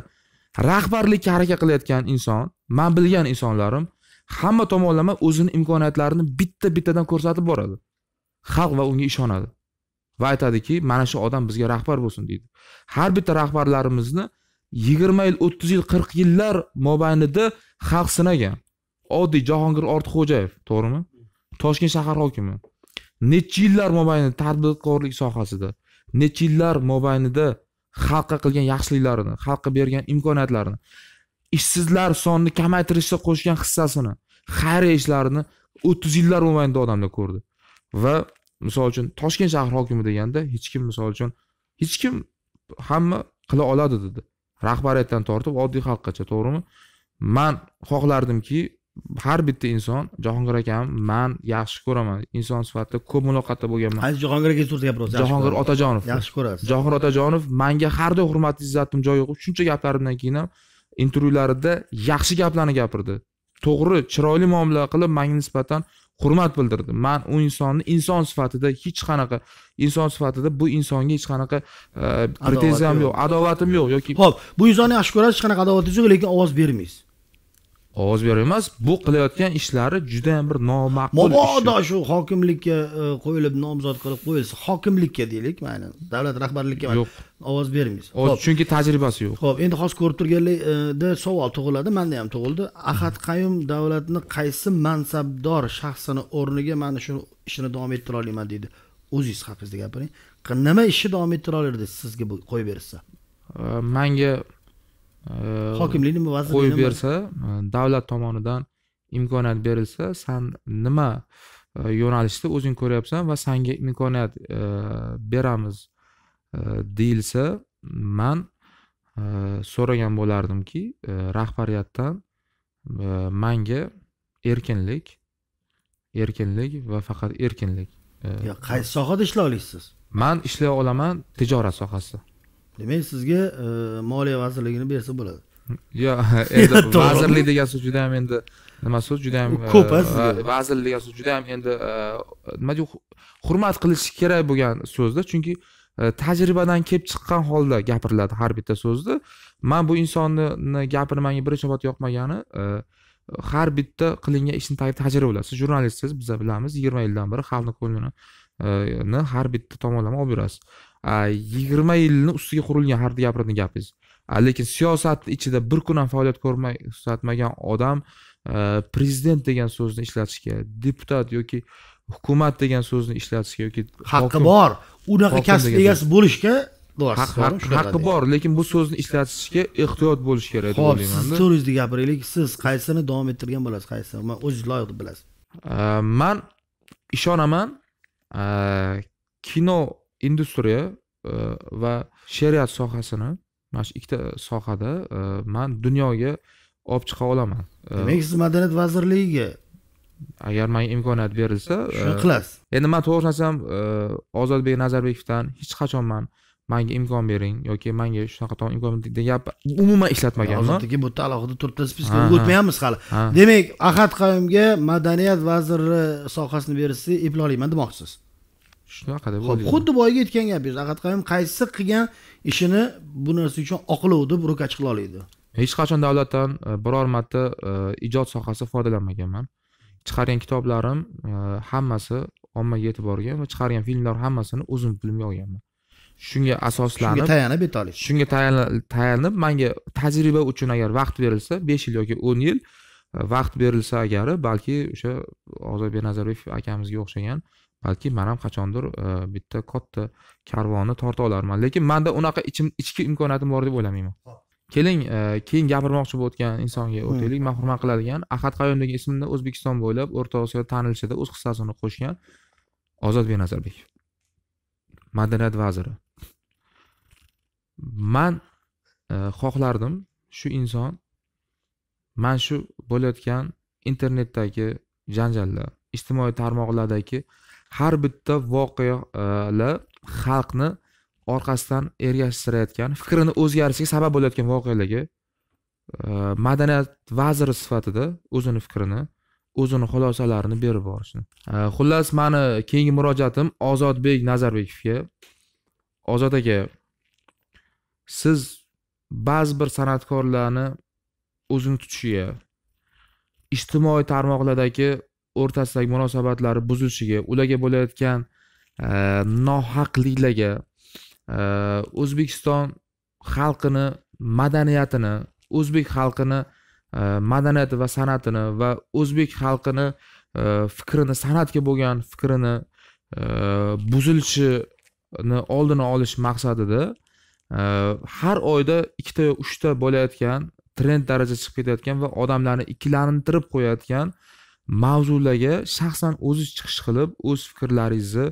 rahbarlikka harakat qilayotgan inson man bilgan insonlarim hamma tomonlama o'zini imkoniyatlarini bitta bittadan ko'rsatib boradi xalq va unga ishonadi va aytadiki mana shu odam bizga rahbar bo'lsin deydi har bitta rahbarlarimizni yigirma yil o'ttiz yil qirq yillar mobaynida xalq sinagan oddiy jahongir ortiqxo'jayev to'g'rimi toshkent shahar hokimi necha yillar mobaynida tadbirkorlik sohasida necha yillar mobaynida xalqqa qilgan yaxshiliklarini xalqqa bergan imkoniyatlarini ishsizlar sonini kamaytirishga qo'shgan hissasini xayriya ishlarini o'ttiz yillar mobaynida odamlar ko'rdi va misol uchun toshkent shahar hokimi deganda hech kim misol uchun hech kim hamma qila oladi dedi rahbariyatdan tortib oddiy xalqqacha to'g'rimi man xohlardimki har bitta inson jahongir akam man yaxshi ko'raman inson sifatida ko'p muloqotda bo'lganman qaysi jahongir aka to'g'risida gapiryapsiz jahongir otajonov yaxshi ko'rasiz jahongir otajonov manga har doim hurmat izzatim joyi yo'q shuncha gaplarimdan keyin ham intervyularida yaxshi gaplarni gapirdi to'g'ri chiroyli muomala qilib manga nisbatan hurmat bildirdim man u insonni inson sifatida hech qanaqa inson sifatida bu insonga hech qanaqa e, pretenziyam yo'q adovatim yo'q yoki ho'p bu insonni yaxshi ko'rasiz hech qanaqa adovatingiz yo'q lekin ovoz bermaysiz ovoz berib emas bu qilayotgan ishlari juda ham bir nomaqbul mabodo shu hokimlikka e, qo'yilib nomzod qilib qo'yilsa hokimlikka deylik mayli davlat rahbarligiga yo'q ovoz bermaysiz hop chunki tajribasi yo'q ho'p endi hozir ko'rib turganlarda savol tug'iladi manda ham tug'ildi ahad qayum davlatni qaysi mansabdor shaxsini o'rniga mana shu ishini davom ettira olaman deydi o'zingiz haqingizda gapiring nima ishni davom ettira olardi sizga qo'yib bersa manga hokimlikni muvazzifligini qo'yib bersa e, davlat tomonidan imkoniyat berilsa san nima e, yo'nalishda o'zing ko'ryapsan va sanga imkoniyat e, beramiz deyilsa man so'ragan bo'lardimki rahbariyatdan manga erkinlik erkinlik va faqat erkinlik qaysi sohada ishlay olasiz man ishlay olaman tijorat sohasida demak sizga e, moliya vazirligini bersa bo'ladi yo'q endi vazirlik degan so'z juda ham endi nima so'z juda ham ko'p e, vazirlik degan so'z juda ham endi e, nima deydi hurmat qilish kerak bo'lgan so'zda chunki tajribadan kelib chiqqan holda gapiriladi har bitta so'zni man bu insonni gapini manga birinchi navbatda yoqmagani har bitta qilingan ishni tagi tajriba bo'ladi siz jurnalistsiz biz bilamiz yigirma yildan beri xalqni ko'nglini har bitta tomonlama olib yurasiz yigirma yilni ustiga qurilgan har gapiradigan gapingiz lekin siyosatni ichida bir kun ham faoliyat ko'rsatmagan odam e, prezident degan so'zni ishlatishga deputat yoki hukumat degan so'zni ishlatishga yoki haqqi bor unaqa kasb egasi bo'lishga haqqi bor lekin bu so'zni ishlatishga ehtiyot bo'lish kerak deb o'ylayman siz to'g'ringizni gapiraylik siz qaysini davom ettirgan bo'lasiz qaysini o'zingiz loyiq deb bilasiz e, man ishonaman e, kino industriya e, va she'riyat sohasini mana shu ikkita sohada e, man dunyoga olib chiqa olaman e, demak siz madaniyat vazirligiga agar manga imkoniyat berilsa shuni qilasiz endi man to'g'risini aytsam ozodbek nazarbekovdan hech qachon man manga imkon bering yoki manga shunaqa tom imkon degan gapni umuman ishlatmaganman ozodbekka bu yerda alohida to'rtta spiska o'tmayapmiz hali demak ahad qayumga madaniyat vaziri sohasini berishni eplolayman demoqchisiz shunaqada bo'ldi xuddi boyagi aytgan gapingiz ahadqayum qaysi qilgan ishini bu narsa uchun oqlovni ro'kach qila oladi hech qachon davlatdan e, biror marta e, ijod sohasida foydalanmaganman chiqargan kitoblarim e, hammasi ommaga yetib borgan va chiqargan filmlar hammasini o'zim pulimga olganman shunga asoslanib shunga tayanib olasiz shunga tayanib manga tajriba uchun agar vaqt berilsa besh yil yoki o'n yil vaqt berilsa agari balki o'sha ozodbek nazarbekov akamizga o'xshagan balki man ham qachondir e, bitta katta karvonni torta olarman lekin manda unaqa ichki imkoniyatim bor deb o'ylamayman keling e, keyin gapirmoqchi bo'layotgan insonga hmm. o'taylik man hurmat qiladigan ahad qayumdagi ismni o'zbekiston bo'ylab o'rta osiyoda tanilishida o'z hissasini qo'shgan ozodbek nazarbekov madaniyat vaziri man e, xohlardim shu inson mana shu bo'layotgan internetdagi janjallar ijtimoiy tarmoqlardagi har bitta voqealar xalqni orqasidan ergashtirayotgan fikrini o'zgarishiga sabab bo'layotgan voqealarga madaniyat vaziri sifatida o'zini fikrini o'zini xulosalarini berib borishni xullas mani keyingi murojaatim ozodbek nazarbekovga ozod aka siz ba'zi bir san'atkorlarni o'zini tutishiga ijtimoiy tarmoqlardagi o'rtasidagi munosabatlar buzilishiga ularga bo'layotgan e, nohaqliklarga e, o'zbekiston xalqini madaniyatini o'zbek xalqini e, madaniyati va san'atini va o'zbek xalqini fikrini san'atga bo'lgan fikrini buzilishini oldini olish maqsadida har oyda ikkita uchta bo'layotgan trend daraja chiqib ketayotgan va odamlarni ikkilantirib qo'yayotgan mavzularga shaxsan o'ziz chiqish qilib o'z fikrlaringizni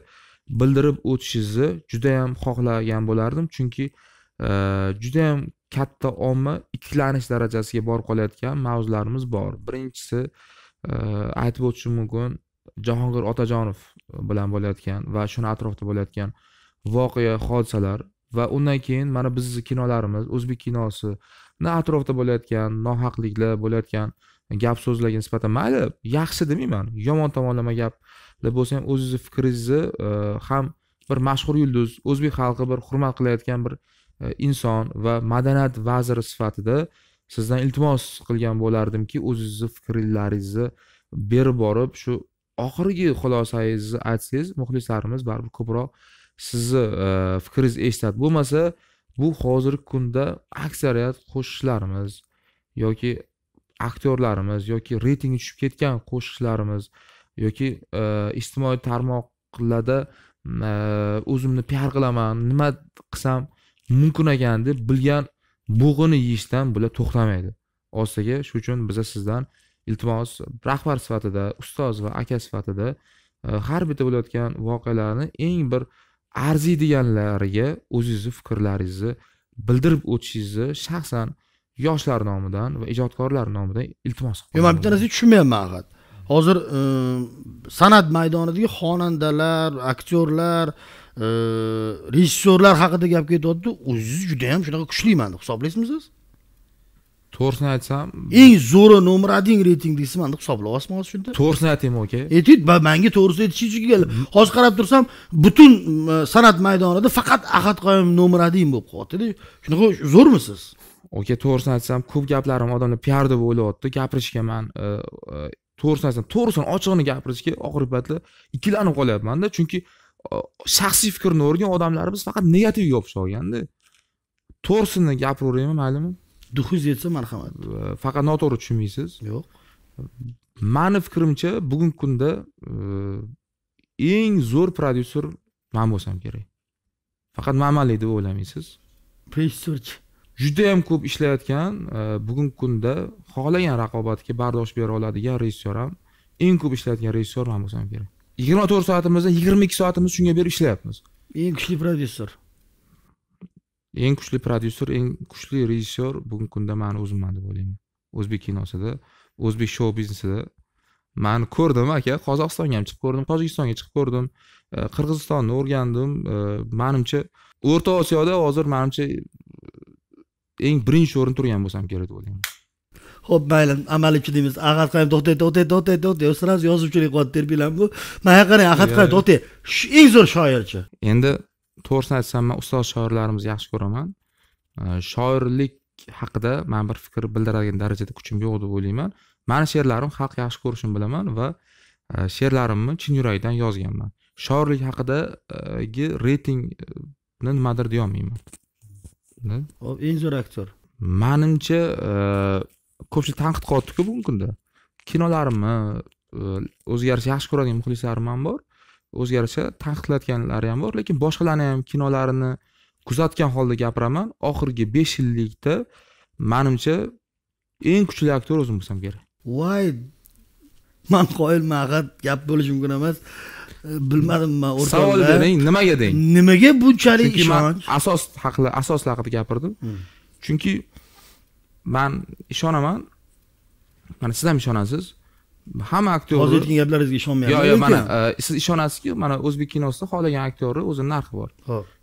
bildirib o'tishingizni judayam xohlagan bo'lardim chunki e, judayam katta omma ikkilanish darajasiga borib qolayotgan mavzularimiz bor birinchisi e, aytib o'tishim mumkin jahongir otajonov bilan bo'layotgan va shuni atrofida bo'layotgan voqea hodisalar va undan keyin mana bizni kinolarimiz o'zbek kinosi atrofida bo'layotgan nohaqliklar bo'layotgan gap so'zlarga nisbatan mayli yaxshi demayman yomon tomonlama gaplar bo'lsa ham o'zizni fikringizni e, ham bir mashhur yulduz o'zbek xalqi bir hurmat qilayotgan bir e, inson va madaniyat vaziri sifatida sizdan iltimos qilgan bo'lardimki o'zizni fikrlaringizni berib borib shu oxirgi xulosangizni aytsangiz muxlislarimiz baribir ko'proq sizni e, fikringizni eshitadi bo'lmasa bu hozirgi kunda aksariyat qo'shiqchilarimiz yoki aktyorlarimiz yoki reytingi tushib ketgan qo'shiqchilarimiz yoki e, ijtimoiy tarmoqlarda e, o'zimni piar qilaman nima qilsam mumkin ekan deb bilgan bug'ini yeyishdan bular to'xtamaydi ostaga shuning uchun biza sizdan iltimos rahbar sifatida ustoz va aka sifatida e, har bitta bo'layotgan voqealarni eng bir arziydiganlariga o'zingizni fikrlaringizni bildirib o'tishingizni shaxsan yoshlar nomidan va ijodkorlar nomidan iltimos yo'q man bitta narsa tushunmayapman axir hozir e, san'at maydonidagi xonandalar aktyorlar e, rejissyorlar haqida gap ketyapti o'zingiz judayam shunaqa kuchliman deb hisoblaysizmi siz to'g'risini aytsam eng zo'ri nomer один reyting deysizmi deb hisoblayapsizmi hozir shunda to'g'risini aytaymi aka ayting manga to'g'risini aytishingiz hozir qarab tursam butun e, san'at maydonida faqat ahad qoyim nomer один bo'lib qolyaptida shunaqa zo'rmisiz okey to'g'risini aytsam ko'p gaplarim odamlar piar deb o'ylayapti gapirishga man e, e, to'g'risini aytsam to'g'risini ochig'ini gapirishga oxirgi paytlar ikkilanib qolyapmanda chunki e, shaxsiy fikrni o'rgan odamlarimiz faqat negativ yopish olganda to'g'risini gapiraveraymi maylimi duxingiz yetsa marhamat faqat noto'g'ri tushunmaysiz yo'q mani fikrimcha bugungi kunda eng zo'r prodyuser man bo'lsam kerak faqat manmanlik deb o'ylamaysiz rejissyorchi juda yam ko'p ishlayotgan e, bugungi kunda xohlagan raqobatga bardosh bera oladigan rejissyor ham eng ko'p ishlayotgan rejissyor man bo'lsam kerak yigirma to'rt soatimizda yigirma ikki soatimizni shunga berib ishlayapmiz eng kuchli prodyuser eng kuchli prodyuser eng kuchli rejissyor bugungi kunda mani o'zimman deb o'ylayman o'zbek kinosida o'zbek shou biznesida man ko'rdim aka qozog'istonga ham chiqib ko'rdim tojikistonga chiqib ko'rdim e, qirg'izistonni o'rgandim e, manimcha o'rta osiyoda hozir manimcha eng birinchi o'rinda turgan bo'lsam kerak deb o'ylayman ho'p mayli amaliki deymiz ahad qayim to'xtay to'xtay to'xtay to'xtay сразу yozuvchilik qilyapti terbiyalan bu mana qarang ahad qayim shu eng zo'r shoirchi endi to'g'risini aytsam man ustoz shoirlarimizni yaxshi ko'raman shoirlik haqida man bir fikr bildiradigan darajada kuchim yo'q deb o'ylayman mani she'rlarim xalq yaxshi ko'rishini bilaman va e, she'rlarimni chin yurakdan yozganman shoirlik haqidagi reytingni nimadir deyolmayman hop eng zo'r aktyor manimcha e, ko'pchilik tanqid qilyaptiku bugungi kunda kinolarimni e, o'zgarish yaxshi ko'radigan muxlislarim ham bor o'zgarishi tanqidlayotganlari ham bor lekin boshqalarni ham kinolarini kuzatgan holda gapiraman oxirgi besh yillikda manimcha eng kuchli aktyor o'zim bo'lsam kerak voy man qoyilman axir gap bo'lishi mumkin emas bilmadim man o'rtoq savol bering nimaga deng nimaga bunchalik ishonch asos haqida asos haqida gapirdim hmm. chunki man ishonaman mana siz ham ishonasiz hamma aktyor hozir aytgan gaplaringizga ishonmayapman yo'q yo'q mana e, siz ishonasizki mana o'zbek kinosida xohlagan aktyorni o'zini narxi bor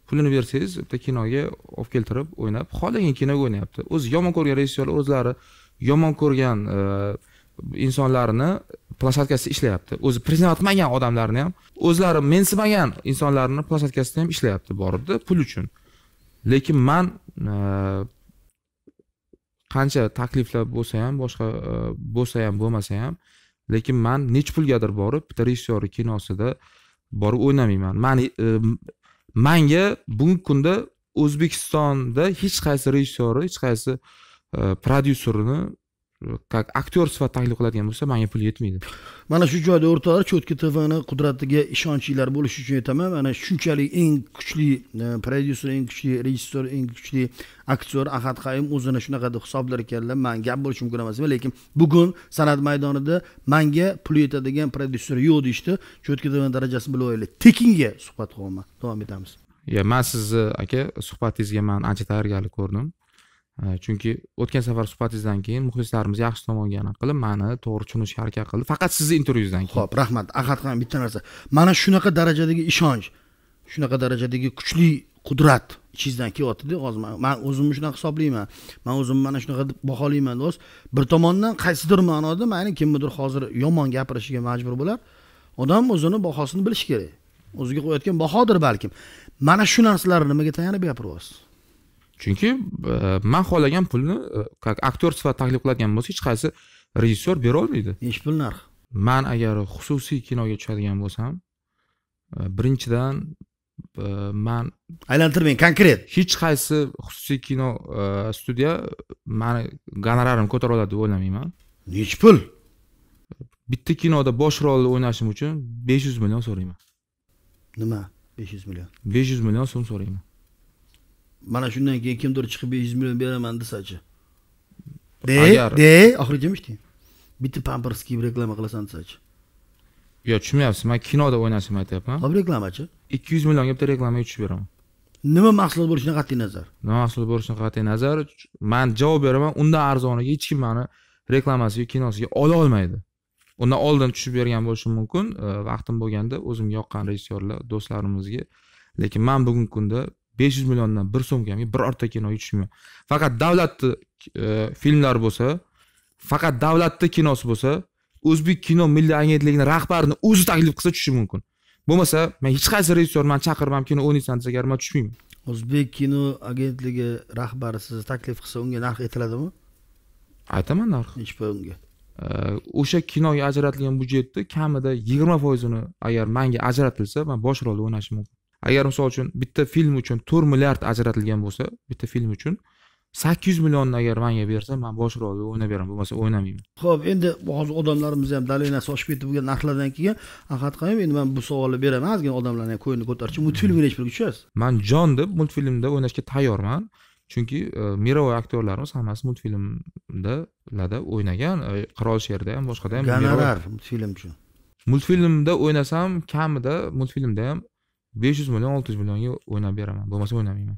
pulini bersangiz bitta kinoga olib keltirib o'ynab xohlagan kinoga o'ynayapti o'zi yomon ko'rgan rejissyorlar o'zlari yomon ko'rgan e, insonlarni plashatkasida ishlayapti o'zi признаватmagan odamlarni ham o'zlari mensimagan insonlarni plashatkasida ham ishlayapti boribdi pul uchun lekin man e, qancha takliflar bo'lsa ham boshqa e, bo'lsa ham bo'lmasa ham lekin man nechi pulgadir borib bitta rejissyorni kinosida borib o'ynamayman man e, manga bugungi kunda o'zbekistonda hech qaysi rejissyori hech qaysi prodyuserini как aktyor sifatida tahlil qiladigan bo'lsa manga pul yetmaydi mana shu joyda o'rtoqlar cho'tka tvni qudratiga ishonchlilar bo'lishi uchun aytaman mana shunchalik eng kuchli e, prodyuser eng kuchli rejissor eng kuchli aktyor ahad qayum o'zini shunaqa deb hisoblar ekanlar man gap bo'lishi mumkin emas lekin bugun san'at maydonida manga pul yetadigan prodyuser yo'q deyishdi cho'tka tvni darajasini bilib olaylik tekinga suhbat qilyapman davom etamiz yo man sizni aka suhbatingizga man ancha tayyorgarlik ko'rdim chunki o'tgan safar suhbatingizdan keyin muxlislarimiz yaxshi tomonga anaqa qilib mani to'g'ri tushunishga harakat qildi faqat sizni intervyungizdan keyin ho'p rahmat axir ham bitta narsa mana shunaqa darajadagi ishonch shunaqa darajadagi kuchli qudrat ichingizdan kelyaptida hozir man o'zimni shunaqa hisoblayman man o'zimni mana shunaqa deb baholayman do'st bir tomondan qaysidir ma'noda mayli kimnidir hozir yomon gapirishiga majbur bo'lar odam o'zini bahosini bilishi kerak o'ziga qo'yayotgan bahodir balkim mana shu narsalarni nimaga tayanib gapiryapsiz chunki e, man xohlagan pulni e, aktyor sifatida taklif qiladigan bo'lsa hech qaysi rejissyor berolmaydi ish pul narx man agar xususiy kinoga tushadigan bo'lsam e, birinchidan man aylantirmang konkret hech qaysi xususiy kino studiya mani gonorarimni ko'tara oladi deb o'ylamayman nechi pul bitta kinoda bosh rolni o'ynashim uchun besh yuz million so'rayman nima besh yuz million besh yuz million so'm so'rayman mana shundan keyin kimdir chiqib besh yuz million beraman desachi de de oxiri jim ishding bitta pampers kiyib reklama qilasan desachi yo tushunyapsiz man kinoda o'ynashimni aytyapman hop reklamachi ikki yuz millionga bitta reklamaga tushib beraman nima mahsul bo'lishidan qat'iy nazar nima mahsul bo'lishidan qat'iy nazar man javob beraman undan arzoniga hech kim mani reklamasiga kinosiga ola olmaydi undan oldin tushib bergan bo'lishim mumkin vaqtim bo'lganda o'zimga yoqqan rejissyorlar do'stlarimizga lekin man bugungi kunda besh yuz milliondan bir so'mga ham birorta kino tushmayman faqat davlatni e, filmlari bo'lsa faqat davlatni kinosi bo'lsa o'zbek kino milliy agentligini rahbarini o'zi taklif qilsa tushishim mumkin bo'lmasa man hech qaysi chaqirib chaqirmam kino o'ynaysan desagar man tushmayman o'zbek kino agentligi rahbari sizni taklif qilsa unga narx aytiladimi aytaman narx nechi pul unga e, o'sha kinoga ajratilgan byudjetni kamida yigirma foizini agar manga ajratilsa man bosh rolda o'ynashim mumkin agar misol uchun bitta film uchun to'rt milliard ajratilgan bo'lsa bitta film uchun sakkiz yuz millionni agar manga bersa man bosh rolni o'ynab beraman bo'lmasa o'ynamayman ho'p endi hozir odamlarimiz ham dalinasi oshib ketdi bugun narxlardan keyin haqiqat qarang endi man bu savolni beraman ozgina odamlarni ham ko'nglini ko'tarishni multfilmga nechi pulga tushasiz man jon deb multfilmda o'ynashga tayyorman chunki e, mirovой aktyorlarimiz hammasi multfilmlarda o'ynagan e, qirol sherda ham boshqada ham gonorar multfilm uchun multfilmda o'ynasam kamida multfilmda ham besh yuz million olti yuz millionga o'ynab beraman bo'lmasa o'ynamayman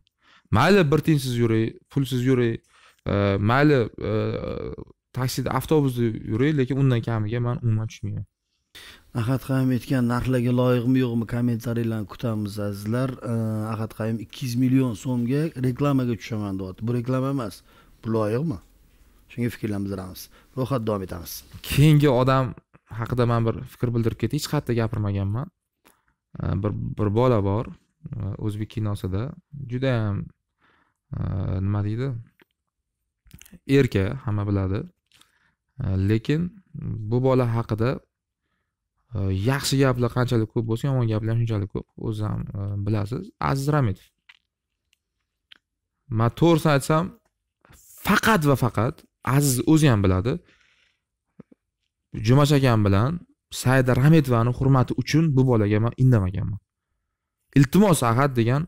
mayli bir tiyinsiz yuray pulsiz yuray mayli taksida avtobusda yuray lekin undan kamiga man umuman tushmayman ahad qayim aytgan narxlarga loyiqmi yo'qmi kommentariylarni kutamiz azizlar ahad qayim ikki yuz million so'mga reklamaga tushaman deyapti bu reklama emas bu loyiqmi shunga fikrlarni bildiramiz ro'yxat davom etamiz keyingi odam haqida man bir fikr bildirib ketay hech qayerda gapirmaganman Э, bir bir bola bor э, o'zbek kinosida judayam э, nima deydi erka hamma biladi lekin bu bola haqida yaxshi gaplar qanchalik ko'p bo'lsa yomon gaplar ham shunchalik ko'p o'zi ham e, bilasiz aziz rametov man to'g'risini aytsam faqat va faqat aziz o'zi ham biladi jumash akam bilan saida rametovani hurmati uchun bu bolaga man indamaganman iltimos ahad degan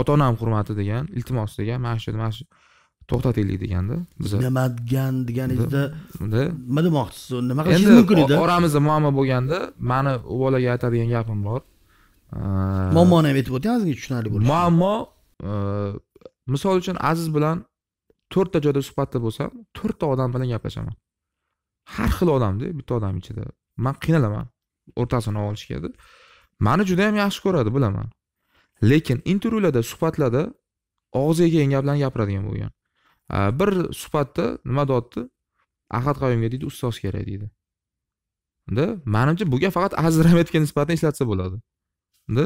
ota onam hurmati degan iltimos degan mana shu mana shu to'xtatinglik deganda biz indamagan deganingizda nima demoqchisiz nima qilishingiz mumkin edi oramizda muammo bo'lganda mani u bolaga aytadigan gapim bor muammoni ham aytib o'ting ozgina tushunarli bo'lsin muammo misol uchun aziz bilan to'rtta joyda suhbatda bo'lsam to'rtta odam bilan gaplashaman har xil odamda bitta odam ichida man qiynalaman o'rtasini deb mani juda yam yaxshi ko'radi bilaman lekin intervyularda suhbatlarda og'ziga kelgan gaplarni gapiradigan bo'lgan bir suhbatda nima deyapti ahad qayumga deydi ustoz kerak deydi unda manimcha bu gap faqat aziz nisbatan ishlatsa bo'ladi unda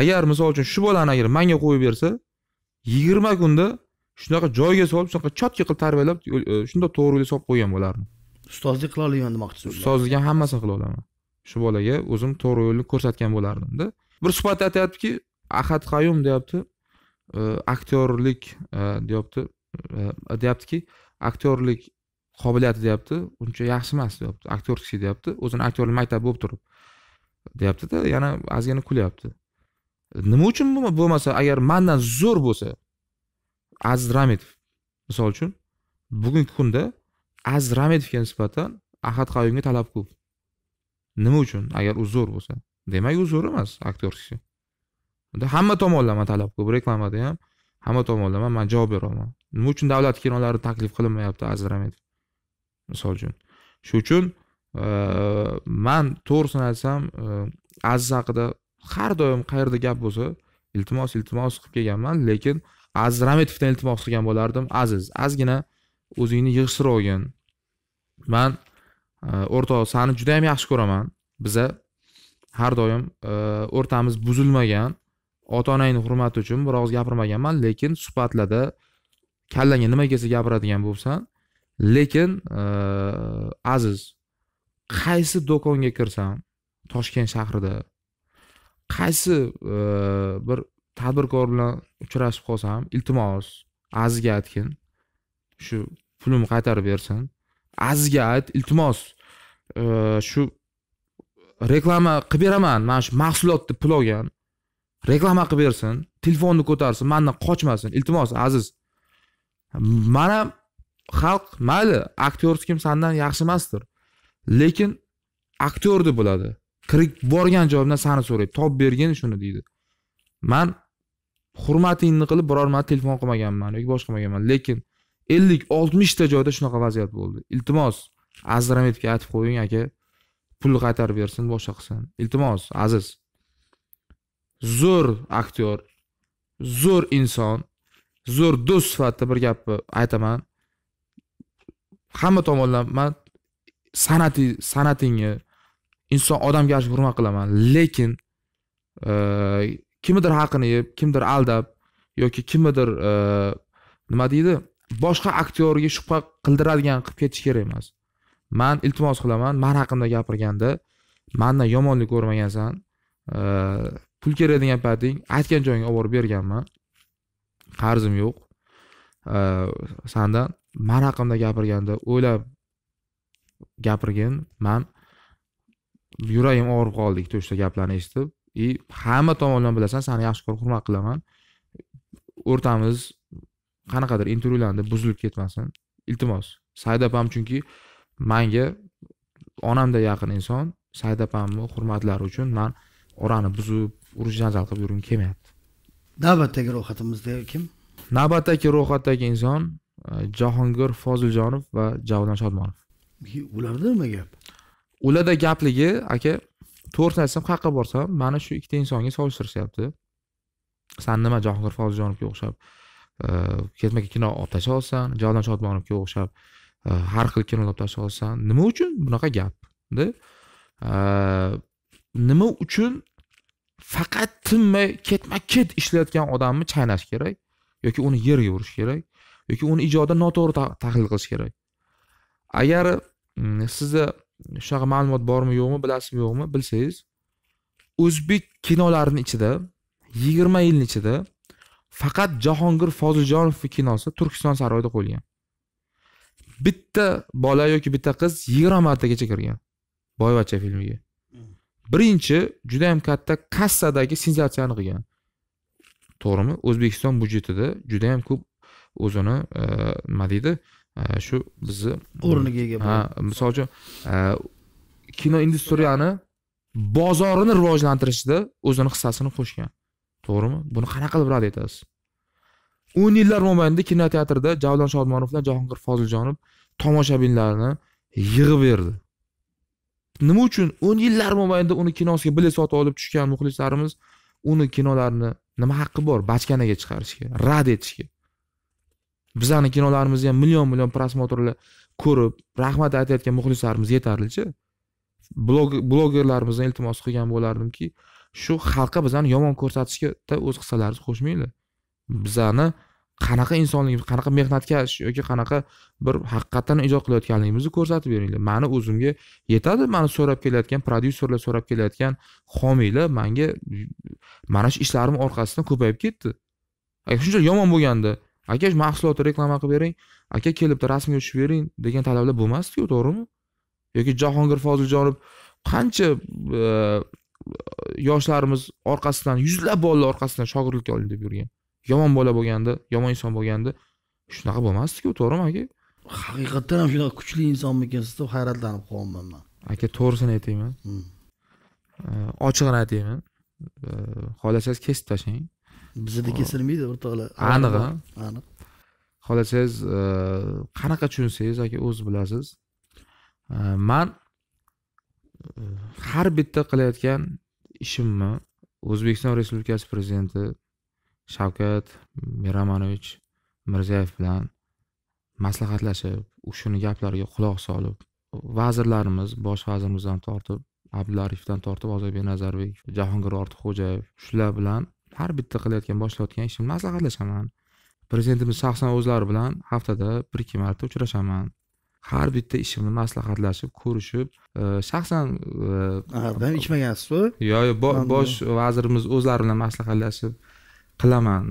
agar misol uchun shu bolani agar manga qo'yib bersa yigirma kunda shunaqa joyga solib shunaqa chotga qilib tarbiyalab e, shundoq yo'lga solib qo'ygan bo'lardim ustozlik qila olaman demoqchisiz ham hammasini qila olaman shu bolaga o'zim to'g'ri yo'lni ko'rsatgan bo'lardimda bir suhbatda aytyaptiki ahad qayum deyapti e, aktyorlik e, deyapti e, deyaptiki aktyorlik qobiliyati deyapti uncha yaxshi emas deyapti aktyor kishi deyapti o'zini aktyorlik maktabi bo'lib turib deyaptida yana ozgina kulyapti nima uchun bo'lmasa agar mandan zo'r bo'lsa aziz ramitov misol uchun bugungi kunda az rametovga nisbatan ahad qayumga talab ko'p nima uchun agar u zo'r bo'lsa demak u zo'r emas aktyor kishi unda hamma tomonlama talab ko'p reklamada ham hamma tomonlama man javob beraman nima uchun davlat kinolari taklif qilinmayapti az rametov misol uchun shu uchun e, man to'g'risini aytsam e, aziz haqida har doim qayerda gap bo'lsa iltimos iltimos qilib kelganman lekin aziz rametovdan iltimos qilgan bo'lardim aziz ozgina o'zingni yig'ishtirib olgin man e, o'rtoq sani juda yam yaxshi ko'raman biza har doim e, o'rtamiz buzilmagan ota onangni hurmati uchun bir og'iz gapirmaganman lekin suhbatlarda kallangga nima kelsa gapiradigan bo'lsan lekin e, aziz qaysi do'konga kirsam toshkent shahrida qaysi bir tadbirkor bilan uchrashib qolsam iltimos azizga aytgin shu pulimni qaytarib bersin azizga ayt iltimos e, shu reklama qilib beraman mana shu mahsulotni pul olgan reklama qilib bersin telefonni ko'tarsin mandan qochmasin iltimos aziz man ham xalq mayli aktyor kim sandan yaxshi emasdir lekin aktyorni biladi kirib borgan joyimdan sani so'raydi topib bergin shuni deydi man hurmatingni qilib biror marta telefon qilmaganman yoki boshqa qilmaganman lekin ellik oltmishta joyda shunaqa vaziyat bo'ldi iltimos aziz rametga aytib qo'ying aka pulni qaytarib bersin boshqa qilsin iltimos aziz zo'r aktyor zo'r inson zo'r do'st sifatida bir gapni aytaman hamma tomonlama san'ati san'atingni inson odamgarchilik hurmat qilaman lekin e, kimnidir haqini yeb kimdir aldab yoki kimnidir e, nima deydi boshqa aktyorga shubha qildiradigan qilib ketish kerak emas man iltimos qilaman man haqimda gapirganda mandan yomonlik ko'rmagansan e, pul keladigan payting aytgan joyingga olib borib berganman qarzim yo'q e, sandan man haqimda gapirganda o'ylab gapirgin man yuragim og'rib qoldi ikkita uchta gaplarni eshitib и hamma tomondan bilasan sani yaxshi ko'rib hurmat qilaman o'rtamiz qanaqadir intervyularni buzilib ketmasin iltimos said opam chunki manga onamda yaqin inson said opamni hurmatlari uchun man orani buzib urush janjal qilib yurgim kelmayapti navbatdagi ro'yxatimizda kim navbatdagi ro'yxatdagi inson e, jahongir foziljonov va javlon shodmonov ularda nima gap ularda gapligi aka to'g'risini aytsam qayerqa borsam mana shu ikkita insonga solishtirishyapti san nima jahongir foziljonovga o'xshab Э, ketma kino olib tashlab olsan javlon shodmonovga o'xshab e, har xil kinolar olib tashlab olsan nima uchun bunaqa gapda e, nima uchun faqat tinmay ketma ket ishlayotgan odamni chaynash kerak yoki uni yerga urish kerak yoki uni ijodi noto'g'ri tahlil qilish kerak agar mm, sizda shunaqa ma'lumot bormi yo'qmi bilasizmi yo'qmi bilsangiz o'zbek kinolarini ichida yigirma yilni ichida faqat jahongir foziljonovni kinosi turkiston saroyida qo'yilgan bitta bola yoki bitta qiz yigirma martagacha kirgan boyvachcha filmiga mm. birinchi juda yam katta kassadagi sensatsiyani qilgan to'g'rimi o'zbekiston budjetida juda yam ko'p o'zini e, nima deydi e, shu bizni o'rniga ega ha misol uchun e, kino industriyani bozorini rivojlantirishda o'zini hissasini qo'shgan to'g'rimi buni qanaqa qilib rad etasiz o'n yillar mobaynida kinoteatrda javlon shodmonov bilan jahongir foziljonov tomoshabinlarni yig'ib berdi nima uchun o'n yillar mobaynida uni kinosiga bilet sotib olib tushgan muxlislarimiz uni kinolarini nima haqqi bor bachkanaga chiqarishga rad etishga bizani kinolarimizni ham million million prosmotrlar ko'rib rahmat aytayotgan muxlislarimiz yetarlicha blogerlarimizdan iltimos qilgan bo'lardimki shu xalqqa bizani yomon ko'rsatishga o'z hissalaringizni qo'shmanglar bizani qanaqa insonligimiz qanaqa mehnatkash yoki qanaqa bir haqiqatdan ijod qilayotganligimizni ko'rsatib beringlar mani o'zimga yetadi mani so'rab kelayotgan prodyuserlar so'rab kelayotgan homiylar manga mana shu ishlarim orqasidan ko'payib ketdi aka shuncha yomon bo'lganda aka shu mahsulotni reklama qilib bering aka kelibdi rasmga tushib bering degan talablar bo'lmasdiku to'g'rimi yoki jahongir foziljonov qancha e, yoshlarimiz orqasidan yuzlab bolalar orqasidan shogirdlikka oling deb yurgan yomon bola bo'lganda yomon inson bo'lganda shunaqa bo'lmasdiku to'g'rimi aka haqiqatdan ham shunaqa kuchli insonmikansiz deb hayratlanib qolganman man aka to'g'risini aytayman hmm. ochig'ini aytayman xohlasangiz kesib tashlang bizada kesilmaydi o'rtoqlar aniq aniq xohlasangiz qanaqa tushunsangiz aka o'z bilasiz man har bitta qilayotgan ishimni o'zbekiston respublikasi prezidenti shavkat miromonovich mirziyoyev bilan maslahatlashib u gaplariga quloq solib vazirlarimiz bosh vazirimizdan tortib abdulla tortib ozodbek nazarbekov jahongir ortiqxo'jayev shular bilan har bitta qilayotgan boshlayotgan ishimni maslahatlashaman prezidentimiz shaxsan o'zlari bilan haftada bir ikki marta uchrashaman har bitta ishimni maslahatlashib ko'rishib e, shaxsan e, ben ichmagansizku yo'q yo'q bosh vazirimiz o'zlari bilan maslahatlashib qilaman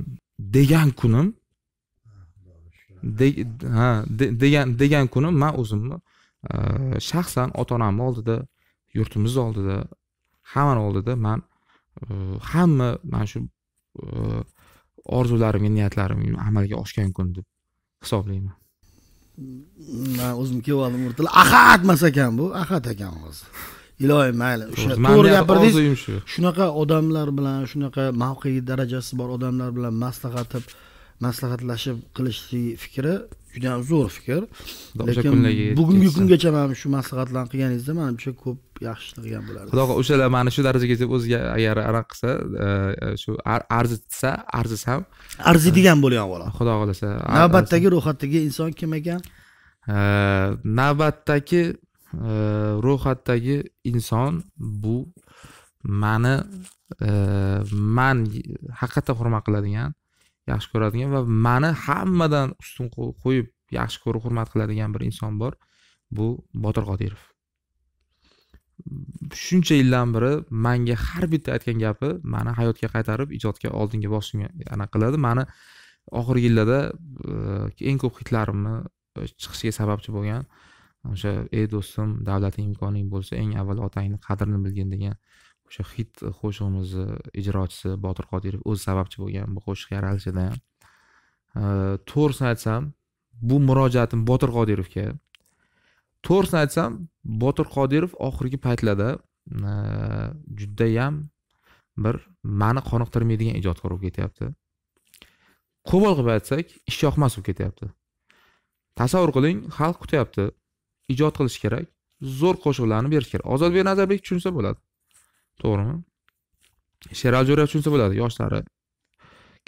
degan kunim ha degan degan kunim man o'zimni e, shaxsan ota onamni oldida yurtimizni oldida hammani oldida man hamma mana shu orzularimga niyatlarimni amalga oshgan kun deb hisoblayman o'zim kelib oldim o'rtalar ahad emas ekan bu ahad ekan hozir iloyim mayli o'sha to'g'ri gapirdingiz shunaqa odamlar bilan shunaqa mavqei darajasi bor odamlar bilan maslahatib maslahatlashib qilishlik fikri juda ham zo'r fikr lekin bugungi kungacha mana shu maslahatlarni qilganingizda manimcha ko'p yaxshilik qilgan bo'lardi xudo o'shalar mana shu darajaga yetib o'ziga agar anaqa qilsa e, shu arzitsa arzis ham arziydigan bo'lgan avvalo xudo xohlasa navbatdagi ro'yxatdagi inson kim ekan Э, navbatdagi э, ro'yxatdagi inson bu mani э, man haqiqatdan hurmat qiladigan yaxshi ko'radigan va mani hammadan ustun qo'yib yaxshi ko'rib hurmat qiladigan bir inson bor bu botir qodirov shuncha yildan beri manga har bitta aytgan gapi mani hayotga qaytarib ijodga oldinga bosishimga anaqa qiladi mani oxirgi yillarda e, eng ko'p hitlarimni chiqishiga sababchi bo'lgan o'sha ey do'stim davlating imkoning bo'lsa eng avval otangni qadrini bilgin degan o'sha hit qo'shig'imizni ijrochisi botir qodirov o'zi sababchi bo'lgan bu qo'shiq yaralishida ham to'g'risini aytsam bu murojaatim botir qodirovga to'g'risini aytsam botir qodirov oxirgi paytlarda judayam bir mani qoniqtirmaydigan ijodkor bo'lib ketyapti qo'pol qilib aytsak ishyoqmas bo'lib ketyapti tasavvur qiling xalq kutyapti ijod qilish kerak zo'r qo'shiqlarni berish kerak ozodbek nazarbek tushunsa bo'ladi to'g'rimi sherali jo'rayev tushunsa bo'ladi yoshlari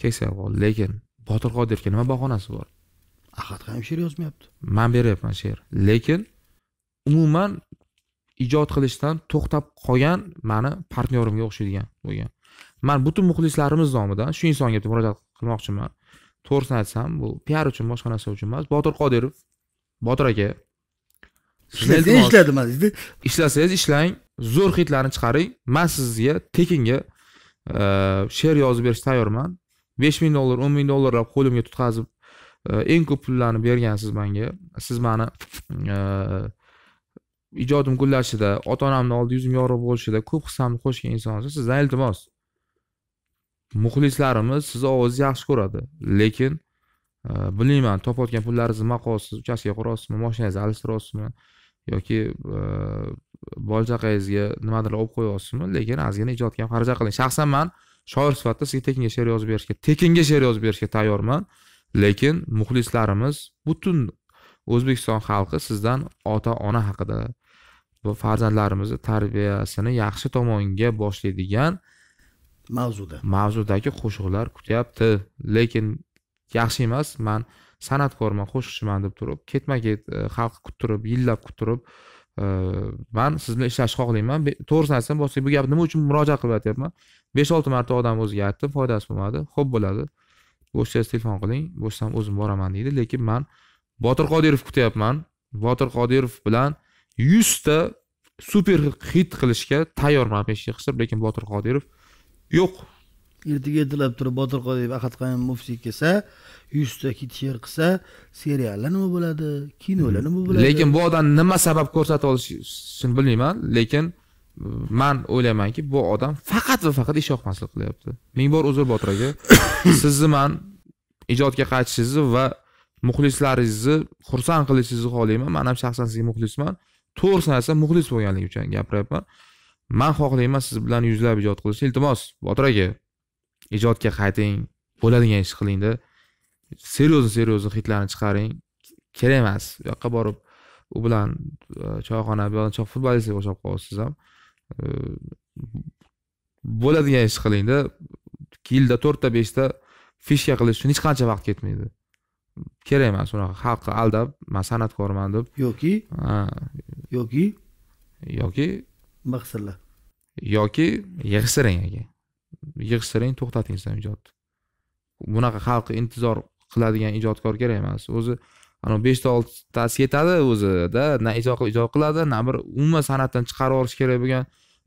keksa lekin botir qodirovga nima bahonasi bor ahad ham she'r yozmayapti man beryapman she'r lekin umuman ijod qilishdan to'xtab qolgan mani partnyorimga o'xshaydigan bo'lgan man butun muxlislarimiz nomidan shu insonga murojaat qilmoqchiman to'g'risini aytsam bu piar uchun boshqa narsa uchun emas botir qodirov botir aka ishlasangiz ishladim deydi ishlasangiz ishlang zo'r xitlarni chiqaring man sizga tekinga e, she'r yozib berishga tayyorman besh ming dollar o'n ming dollarlab qo'limga tutqazib e, eng ko'p pullarni bergansiz manga siz mani e, ijodim gullashida ota onamni oldi yuzim yorug' bo'lishida ko'p hissamni qo'shgan insonsiz sizdan iltimos muxlislarimiz sizni ovozingizni yaxshi ko'radi lekin e, bilmayman topayotgan pullaringizni maqosiz uchastkaga qurasizmi moshinangizni alishtiryapsizmi yoki e, bola chaqangizga nimadir olib qo'yasizmi lekin ozgina ijodga ham xarajat qiling shaxsan man shoir sifatida sizga tekinga she'r yozib berishga tekinga she'r yozib berishga tayyorman lekin muxlislarimiz butun o'zbekiston xalqi sizdan ota ona haqida farzandlarimizni tarbiyasini yaxshi tomonga boshlaydigan mavzuda mavzudagi qo'shiqlar kutyapti lekin yaxshi emas man san'atkorman qo'shiqchiman deb turib ketma ket e, xalq kuttirib yillab kuttirib e, man siz bilan ishlashni xohlayman to'g'risini aytsam boshqa bu gapni nima uchun murojaat qilib aytyapman besh olti marta odam o'ziga aytdim foydasi bo'lmadi ho'p bo'ladi bo'shsangiz telefon qiling bo'shsam o'zim boraman deydi lekin man botir qodirov kutyapman botir qodirov bilan yuzta super hit qilishga tayyorman peshiy qisib lekin botir qodirov yo'q ertaga ertalab turib botir qodiyev ahad qayum muftiy kelsa yuzta hit she'r qilsa seriallar nima bo'ladi kinolar nima bo'ladi lekin bu odam nima sabab ko'rsatib olishini bilmayman lekin e, man o'ylaymanki bu odam faqat va faqat ishyoqmaslik qilyapti ming bor uzr botir aka sizni man ijodga qaytishingizni va muxlislaringizni xursand qilishingizni xohlayman man ham shaxsan sizga muxlisman to'g'risini aytsam muxlis bo'lganlik uchun gapiryapman man xohlayman siz bilan yuzlab ijod qilishni iltimos botir aka ijodga qayting bo'ladigan ish qilingda Seriyozni, seriyozni hitlarni chiqaring kerak emas u yoqqa borib u bilan e, choyxona bilan futbolistga o'xshab siz ham e, bo'ladigan ish qilingda yilda to'rtta beshta fishka qilish uchun hech qancha vaqt ketmaydi kerak emas unaqa xalqni aldab man san'atkorman deb yoki yoki yoki maqsinlar yoki yig'ishtiring aka yig'ishtiring to'xtating sizam ijodni bunaqa xalq intizor qiladigan ijodkor kerak emas o'zi anavi beshta oltitasi yetadi o'zida na ijod qiladi na bir umuman san'atdan chiqarib olish kerak bo'lgan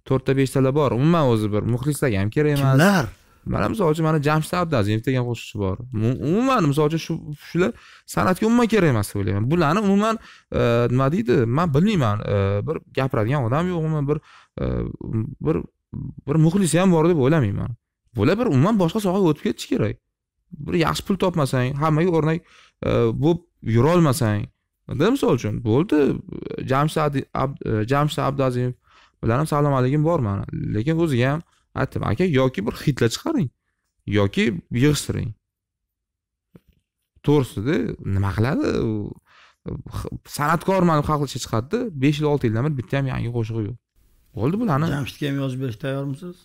to'rtta beshtalar bor umuman o'zi bir muxlislarga ham kerak emas kimlar mana misol uchun mana jamshid abdazimov degan qo'shiqchi bor umuman misol uchun shu shular san'atga umuman kerak emas deb o'ylayman bularni umuman e, nima deydi man bilmayman e, bir gapiradigan odam yo'qmi e, bir bir bir muxlisi ham bor deb o'ylamayman bular bir umuman boshqa sohaga o'tib ketishi kerak bir yaxshi pul topmasang hammaga o'rnak bo'lib yurolmasang misol uchun bo'ldi jamshid jamshid abdazimov bilan ham salomaligim bor mani lekin o'ziga ham aytdim aka yoki bir hitla chiqaring yoki yig'ishtiring to'g'risida nima qiladi san'atkorman deb ichiga chiqadida besh yil olti yildan beri bitta ham yangi qo'shig'i yo'q bo'ldi bularni jamshidga ham yozib berishga tayyormisiz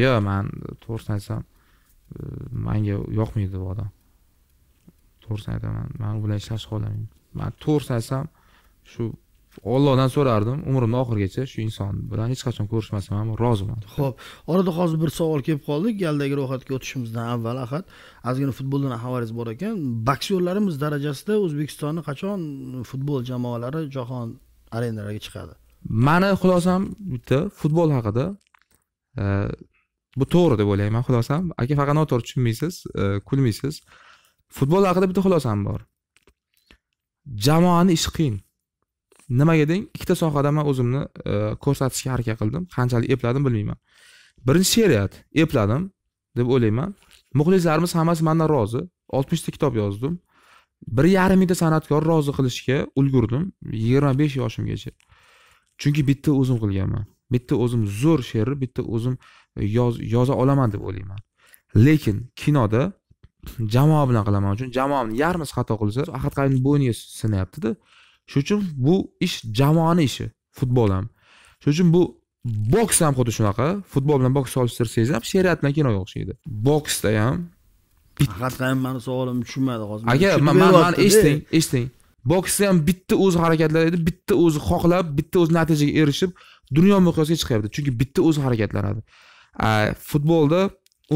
yo'q man to'g'risini aytsam e, manga yoqmaydi bu odam to'g'risini aytaman man u bilan ishlashni xohlamayman man to'g'risini aytsam shu ollohdan so'rardim umrimni oxirigacha shu inson bilan hech qachon ko'rishmasam ham roziman ho'p orada hozir bir savol kelib qoldi galdagi ro'yxatga o'tishimizdan avval ahad ozgina futboldan xabaringiz bor ekan boksyorlarimiz darajasida o'zbekistonni qachon futbol jamoalari jahon arenalariga chiqadi mani xulosam bitta futbol haqida e, bu to'g'ri deb o'ylayman xulosam aka faqat noto'g'ri tushunmaysiz e, kulmaysiz futbol haqida bitta xulosam bor jamoani ishi qiyin nimaga deng ikkita sohada man o'zimni e, ko'rsatishga harakat qildim qanchalik epladim bilmayman birinchi she'riyat epladim deb o'ylayman muxlislarimiz hammasi mandan rozi oltmishta kitob yozdim bir yarim mingta san'atkor rozi qilishga ulgurdim yigirma besh yoshimgacha chunki bitta o'zim qilganman bitta o'zim zo'r she'rni bitta o'zim e, yoza olaman deb o'ylayman lekin kinoda jamoa bilan qilaman uchun jamoamni yarmisi xato qilsa ahad qayni bo'yniga sinyaptida shuning uchun bu ish jamoani ishi futbol ham shuning uchun bu boks ham xuddi shunaqa futbol bilan boks solishtirsangiz ham she'riyat bilan kinoga o'xshaydi boksda ham haqiqatdan mani savolim tushunmadi hozir aka mani eshiting eshiting boksda ham bitta o'zi harakatlanadi bitta o'zi xohlab bitta o'zi natijaga erishib dunyo miqyosiga chiqyapti chunki bitta o'zi harakatlanadi futbolda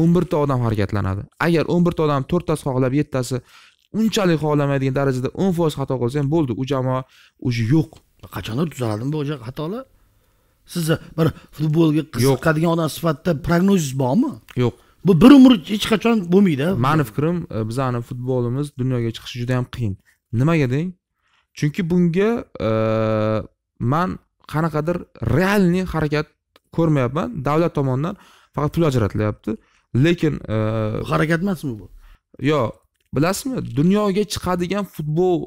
o'n birta odam harakatlanadi agar o'n birta odam to'rttasi xohlab yettasi unchalik xohlamaydigan darajada o'n foiz xato qilsa ham bo'ldi u jamoa уже yo'q qachondir tuzaladimi bu xatolar sizni bir futbolga qiziqadigan odam sifatida prognozingiz bormi yo'q bu bir umr hech qachon bo'lmaydi mani fikrim e, bizani futbolimiz dunyoga chiqishi juda yam qiyin nimaga deng chunki bunga e, man qanaqadir realniy harakat ko'rmayapman davlat tomonidan faqat pul ajratilyapti lekin e, harakat emasmi bu yo'q bilasizmi dunyoga chiqadigan futbol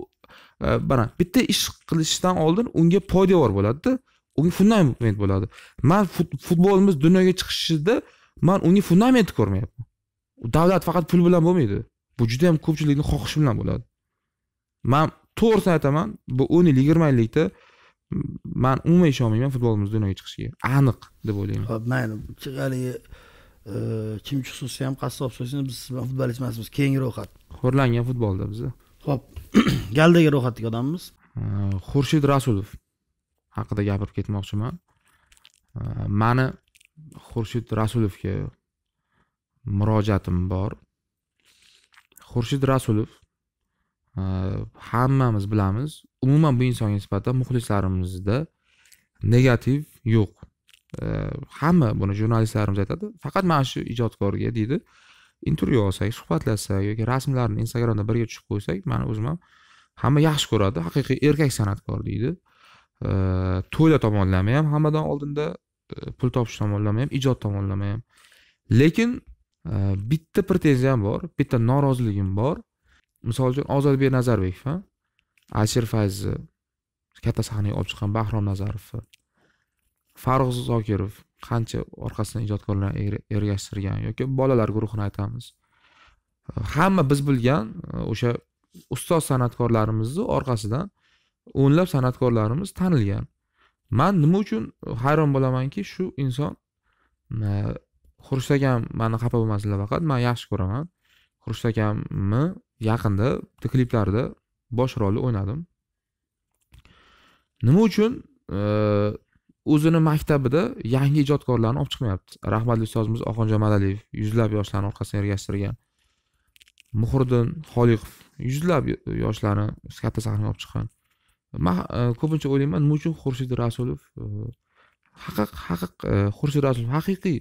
e, mana bitta ish qilishdan oldin unga poydevor bo'ladida unga fundament bo'ladi man futbolimiz dunyoga chiqishida man unga fundamenti ko'rmayapman davlat faqat pul bilan bo'lmaydi bu juda yam ko'pchilikni xohishi bilan bo'ladi man to'g'risini aytaman bu o'n yil yigirma yillikda man umuman ishonmayman futbolimiz dunyoga chiqishiga aniq deb o'ylayman ho'p mayli haligi Э, kim xususiy ham qassob xususida biz siz futbolist emasmiz keyingi ro'yxat xo'rlangan futbolda biz ho'p galdagi ro'yxatdagi odammiz xurshid rasulov haqida gapirib ketmoqchiman mani xurshid rasulovga murojaatim bor xurshid rasulov hammamiz bilamiz umuman bu insonga nisbatan muxlislarimizda negativ yo'q hamma buni jurnalistlarimiz aytadi faqat mana shu ijodkorga deydi intervyu olsak suhbatlashsak yoki rasmlarini instagramda birga tushib qo'ysak mani o'zim ham hamma yaxshi ko'radi haqiqiy erkak san'atkor deydi to'yda tomonlama ham hammadan oldinda e, pul topish tomonlama ham ijod tomonlama ham lekin e, bitta pretenziyam bor bitta noroziligim bor misol uchun ozodbek nazarbekov alisher fayzni katta sahnaga olib chiqqan bahrom nazarovni farruh zokirov qancha orqasidan ijodkorlar er-, ergashtirgan yoki bolalar guruhini aytamiz hamma biz bilgan e, o'sha ustoz san'atkorlarimizni orqasidan o'nlab san'atkorlarimiz tanilgan man nima uchun hayron bo'lamanki shu inson e, xurshid akam mani xafa bo'lmasinlar faqat man yaxshi ko'raman xurshid akamni yaqinda bitta kliplarda bosh rolni o'ynadim nima uchun e, o'zini maktabida yangi ijodkorlarni olib chiqmayapti rahmatli ustozimiz oxonjon madaliyev yuzlab yoshlarni orqasidan ergashtirgan muhriddin xoliqov yuzlab yoshlarni katta sahnaga olib chiqqan man e, ko'pincha o'ylayman nima uchun xurshid rasulov e, haqiq haqiq e, xurshid rasulov haqiqiy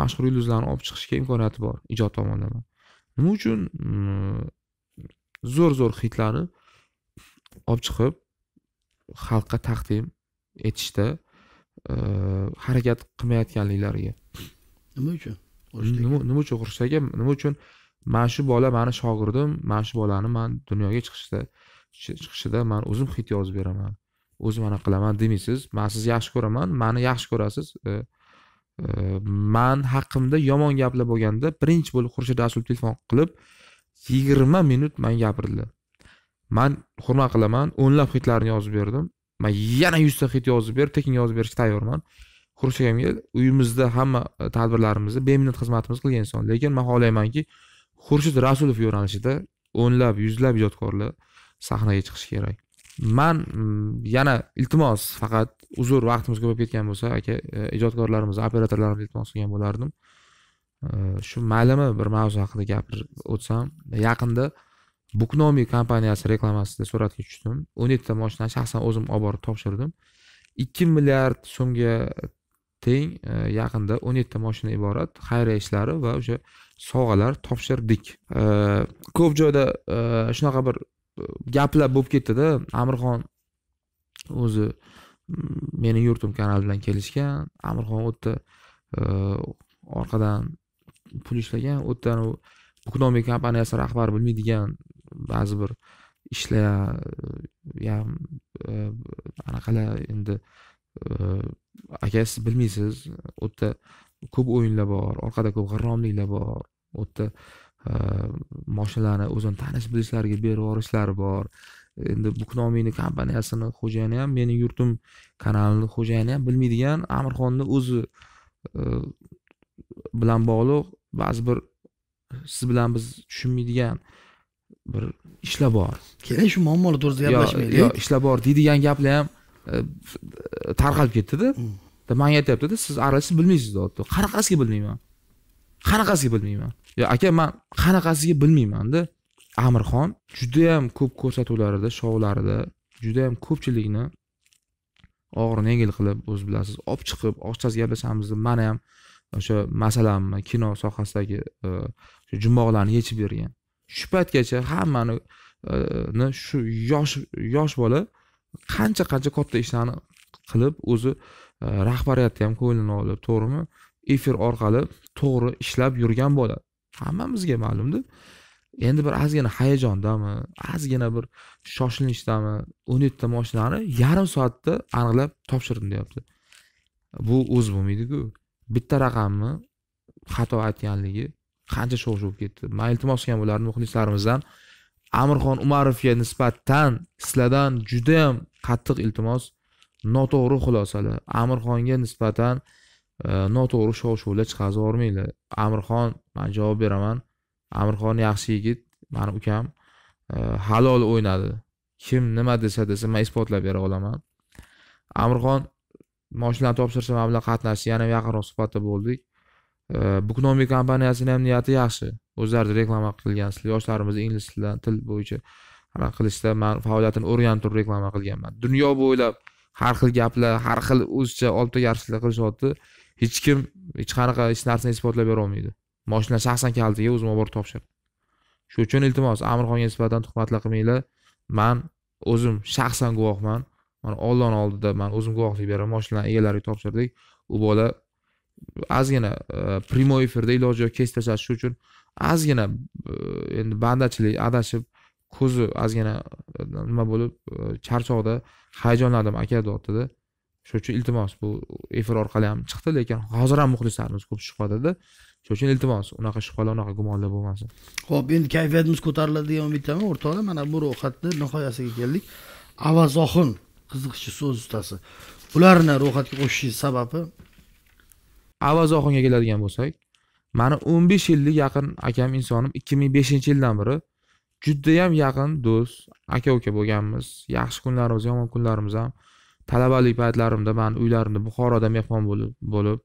mashhur yulduzlarni olib chiqishga imkoniyati bor ijod tomonlama nima uchun mm, zo'r zo'r xitlarni olib chiqib xalqqa taqdim etishda E, harakat qilmayotganliklariga nima uchun nima uchun urushdagi nima uchun mana shu bola mani shogirdim mana shu bolani man dunyoga chiqishda chiqishida man o'zim hit yozib beraman o'zim anaqa qilaman demaysiz man sizni yaxshi ko'raman mani yaxshi ko'rasiz e, e, man haqimda yomon gaplar bo'lganda birinchi bo'lib xurshid rasulov telefon qilib yigirma minut man gapirdilar man hurmat qilaman o'nlab xitlarni yozib berdim man yana yuzta xit yozib ber tekin yozib berishga tayyorman xurshevga uyimizda hamma e, tadbirlarimizni beminnat xizmatimiz qilgan inson lekin man xohlaymanki xurshid rasulov yo'nalishida o'nlab yuzlab ijodkorlar sahnaga chiqishi kerak man mm, yana iltimos faqat uzr vaqtimiz ko'payib ketgan bo'lsa aka e, ijodkorlarimiz operatorlarimiz iltimos qilgan bo'lardim e, shu maylimi bir mavzu haqida gapirib o'tsam yaqinda buknomi kompaniyasi reklamasida suratga tushdim o'n yettita moshinani shaxsan o'zim olib borib topshirdim ikki milliard so'mga teng e, yaqinda o'n yettita moshina iborat xayriya ishlari va o'sha sovg'alar topshirdik e, ko'p joyda e, shunaqa bir gaplar bo'lib ketdida amirxon o'zi meni yurtim kanali bilan kelishgan amirxon u yerda orqadan pul ishlagan u yerda buknomi kompaniyasi rahbari bilmaydigan ba'zi bir ishlar ham e, e, anaqalar endi e, aka siz bilmaysiz u yerda ko'p o'yinlar bor orqada ko'p g'irromliklar bor u yerda moshinalarni o'zini tanish bilishlariga berib yuborishlari bor endi buknomini kompaniyasini xo'jayini ham meni yurtim kanalini xo'jayini ham bilmaydigan amirxonni o'zi bilan bog'liq ba'zi bir siz bilan biz tushunmaydigan bir ishlar bor keling shu muammolar to'g'risida gaplashmaylik yo'q ishlar bor deydigan gaplar ham e, e, tarqalib ketdida mm. manga aytyaptida siz aralashib bilmaysiz deyapti qanaqasiga bilmayman qanaqasiga bilmayman yo aka man qanaqasiga bilmaymanda amirxon judayam ko'p ko'rsatuvlarida shoularida judayam ko'pchilikni og'irini yengil qilib o'z bilasiz olib chiqib ochiqchasiga gaplashamiz deb ham o'sha masalamni kino sohasidagi o'sha e, jumboqlarni yechib bergan shu paytgacha hammani e, shu yosh yosh bola qancha qancha katta ishlarni qilib o'zi e, rahbariyatni ham ko'nglini olib to'g'rimi efir orqali to'g'ri ishlab yurgan bola hammamizga ma'lumda endi bir ozgina hayajondami ozgina bir shoshilishdami o'n yettita moshinani yarim soatda aniqlab topshirdim deyapti bu o'zi bo'lmaydiku bitta raqamni xato aytganligi qancha shov shuv ketdi man iltimos qilgan bo'lardim muxlislarimizdan amirxon umarovga nisbatan sizlardan judayam qattiq iltimos noto'g'ri xulosalar amirxonga nisbatan e, noto'g'ri shov shuvlar chiqarib yubormanglar amirxon man javob beraman amirxon yaxshi yigit mani ukam e, halol o'ynadi kim nima desa desa man isbotlab bera olaman amirxon moshinani topshirsa man bilan qatnashdi yana yaqinroq suhbatda bo'ldik buknomi kompaniyasini ham niyati yaxshi o'zlarini reklama qilgan yoshlarimizni ingliz tilidan til bo'yicha anaqa qilishda man faoliyatini o'rganib turib reklama qilganman dunyo bo'ylab har xil gaplar har xil o'zicha olti tegarishliklar qilishyapti hech kim hech qanaqa hech narsani isbotlab berolmaydi moshina shaxsan kalitiga o'zim olib borib topshirdim shuning uchun iltimos amirxonga nisbatan tuhmatlar qilmanglar man o'zim shaxsan guvohman mana ollohni oldida man o'zim guvohlik beraman moshinani egalariga topshirdik u bola ozgina прямой efirda iloji yo'q kech tashlash uchun ozgina endi bandachilik adashib ko'zi ozgina nima bo'lib charchoqda hayajonlandim aka deyaptida shuning uchun iltimos bu efir orqali ham chiqdi lekin hozir ham muxlislarimiz ko'p shubhadada shuning uchun iltimos unaqa shubhalar unaqa gumonlar bo'lmasin ho'p endi kayfiyatimiz ko'tariladi degan umiddaman o'rtoqlar mana bu ro'yxatni nihoyasiga keldik avazoxin qiziqchi so'z ustasi ularni ro'yxatga qo'shishingiz sababi avaz oxinga keladigan bo'lsak mani o'n besh yillik yaqin akam insonim ikki ming beshinchi yildan beri judayam yaqin do'st aka uka bo'lganmiz yaxshi kunlarimiz yomon kunlarimiz ham talabalik paytlarimda men uylarimda buxoroda mehmon bo'lib bo'lib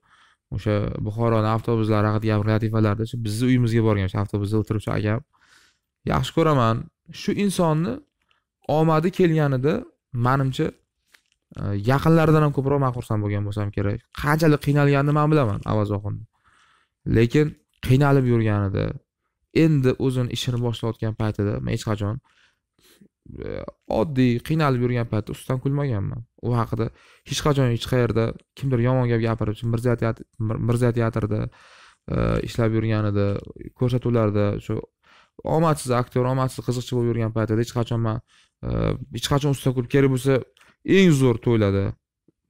o'sha buxoroni avtobuslar haqida gapirgan latifalarda shu bizni uyimizga borgan o'sha avtobusda o'tirib shu akam yaxshi ko'raman shu insonni omadi kelganida manimcha Э, yaqinlaridan ham ko'proq man xursand bo'lgan bo'lsam kerak qanchalik qiynalganini man bilaman avaz oxunni lekin qiynalib yurganida endi o'zini ishini boshlayotgan paytida man hech qachon e, oddiy qiynalib yurgan paytda ustidan kulmaganman u haqida hech qachon hech qayerda kimdir yomon gap gapirib mirziyo teatrida e, ishlab yurganida ko'rsatuvlarda shu omadsiz aktyor omadsiz qiziqchi bo'lib yurgan paytida hech qachon man e, hech qachon ustidan kulib kerak bo'lsa eng zo'r to'ylarda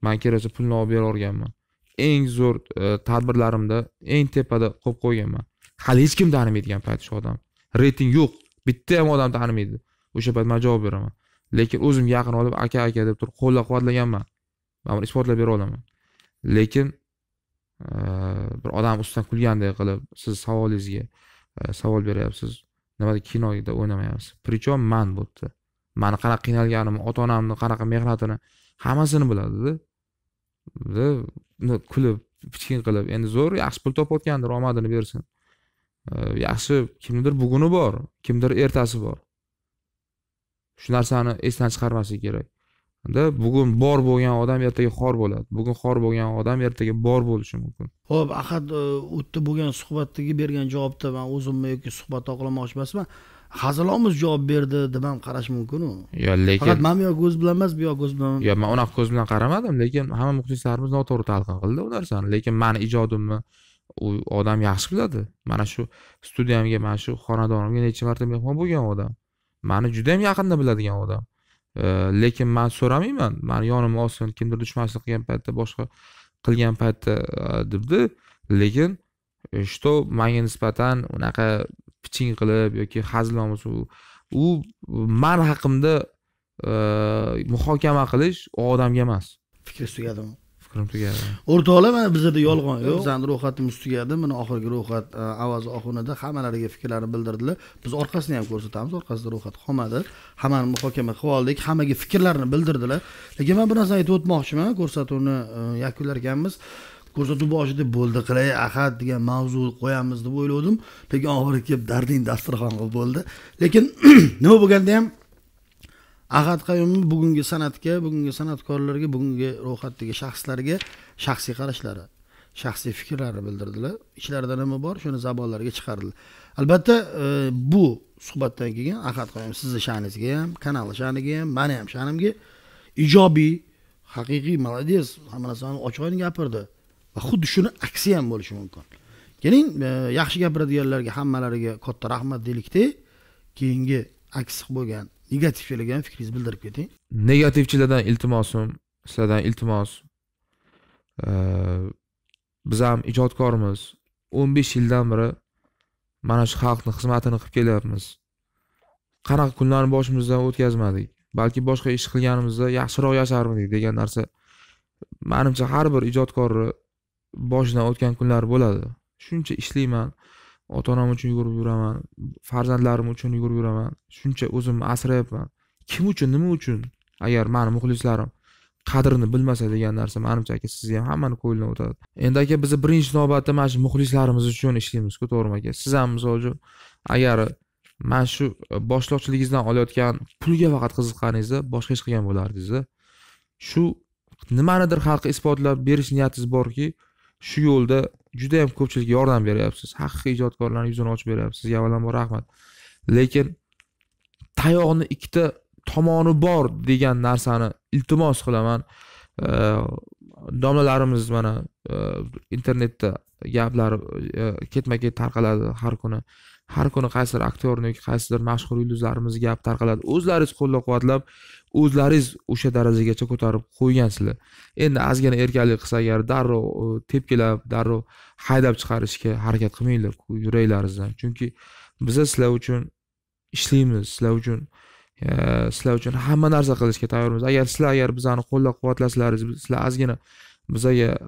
man kerakcha pulni olib olganman eng zo'r e, tadbirlarimda eng tepada qo'yib qo'yganman hali hech kim tanimaydigan payt shu odam reyting yo'q bitta ham odam tanimaydi o'sha payt man javob beraman lekin o'zimga yaqin olib aka aka deb turib qo'llab quvvatlaganman man buni isbotlab bera olaman lekin e, bir odam ustidan kulgandek qilib siz savolingizga e, savol beryapsiz nimada kinoda o'ynamayapsiz причем man bo'libdi mani qanaqa qiynalganimni ota onamni qanaqa mehnatini hammasini biladida kulib pichkin qilib endi zo'r yaxshi pul topayotgandir omadini bersin yaxshi kimnidir buguni bor kimdir ertasi bor shu narsani esdan chiqarmaslik kerak da bugun bor bo'lgan odam ertaga xor bo'ladi bugun xor bo'lgan odam ertaga bor bo'lishi mumkin ho'p ahad u yerda bo'lgan suhbatdagi bergan javobda man o'zimni yoki suhbatni oqlamoqchi emasman hazilomuz javob berdi deb ham qarash mumkinu yo lekin faqat mana bu yoq ko'z bilan emas bu yoq ko'z bilan yo man unaqa ko'z bilan qaramadim lekin hamma muxlislarimiz noto'g'ri talqin qildi u narsani lekin mani ijodimni u odam yaxshi biladi mana shu studiyamga mana shu xonadonimga necha marta mehmon bo'lgan odam mani judayam yaqinda biladigan odam lekin man so'ramayman mani yonimga olsin kimdir dushmanchilik qilgan paytda boshqa qilgan paytda e, debdi lekin что e, manga nisbatan unaqa piching qilib yoki hazilomuz u man haqimda e, muhokama qilish u odamga emas fikringiz tugadimi fikrim tugadi o'rtoqlar mana bizada yolg'on yo'q bizani ro'yxatimiz tugadi mana oxirgi ro'yxat e, avaz oxirida hammalariga fikrlarini bildirdilar biz orqasini ham ko'rsatamiz orqasida ro'yxat qolmadi hammani muhokama qilib oldik hammaga fikrlarini bildirdilar lekin man bir narsani aytib o'tmoqchiman ko'rsatuvni e, yakunlar ko'rsatuv boshida bo'ldi qilay ahad degan mavzu qo'yamiz deb o'ylagandim lekin oxiri kelib darding dasturxon qilib bo'ldi lekin nima bo'lganda ham ahad qayumni bugungi san'atga bugungi san'atkorlarga bugungi ro'yxatdagi shaxslarga shaxsiy qarashlari shaxsiy fikrlarini bildirdilar ichlarida nima bor shuni zabonlarga chiqardilar albatta e, bu suhbatdan keyin ahad qayum sizni sha'ningizga ham kanalni sha'niga ham mani ham sha'nimga ijobiy haqiqiy молодец hamma narsani ochiq oydin gapirdi xuddi shuni aksi ham bo'lishi mumkin keling e, yaxshi gapiradiganlarga hammalariga katta rahmat deylikda keyingi aksiq bo'lgan negativchilarga ham fikringizni bildirib keting negativchilardan iltimosim sizlardan iltimos e, biz ham ijodkormiz o'n besh yildan beri mana shu xalqni xizmatini qilib kelyapmiz qanaqa kunlarni boshimizdan o'tkazmadik balki boshqa ish qilganimizda yaxshiroq yasharmidik degan narsa manimcha har bir ijodkorni boshidan o'tgan kunlar bo'ladi shuncha ishlayman ota onam uchun yugurib yuraman farzandlarim uchun yugurib yuraman shuncha o'zimni asrayapman kim uchun nima uchun agar mani muxlislarim qadrini bilmasa degan narsa manimcha aka sizni ham hammani ko'nglidan o'tadi endi aka biz birinchi navbatda mana shu muxlislarimiz uchun ishlaymizku to'g'rimi aka siz ham misol uchun agar mana shu e, boshliqchiligingizdan olayotgan pulga faqat qiziqqaningizda boshqa ish qilgan bo'lardingizda shu nimanidir xalqqa isbotlab berish niyatingiz borki shu yo'lda juda ham ko'pchilikka yordam beryapsiz haqiqiy ijodkorlarni yuzini ochib beryapsiz avvalambor rahmat lekin tayoqni ikkita tomoni bor degan narsani iltimos qilaman domlalarimiz mana e, internetda gaplari e, ketma ket tarqaladi har kuni har kuni qaysidir aktyorni yoki qaysidir mashhur yulduzlarimiz gap tarqaladi o'zlaringiz qo'llab quvvatlab o'zlaringiz o'sha darajagacha ko'tarib qo'ygansizlar endi ozgina erkaklik qilsa agar darrov e, tepkilab darrov haydab chiqarishga harakat qilmanglar yuraklaringizdan chunki biza sizlar uchun ishlaymiz sizlar uchun e, sizlar uchun hamma narsa qilishga tayyormiz agar sizlar agar bizani qo'llab quvvatlasalaringiz sizlar ozgina bizaga e,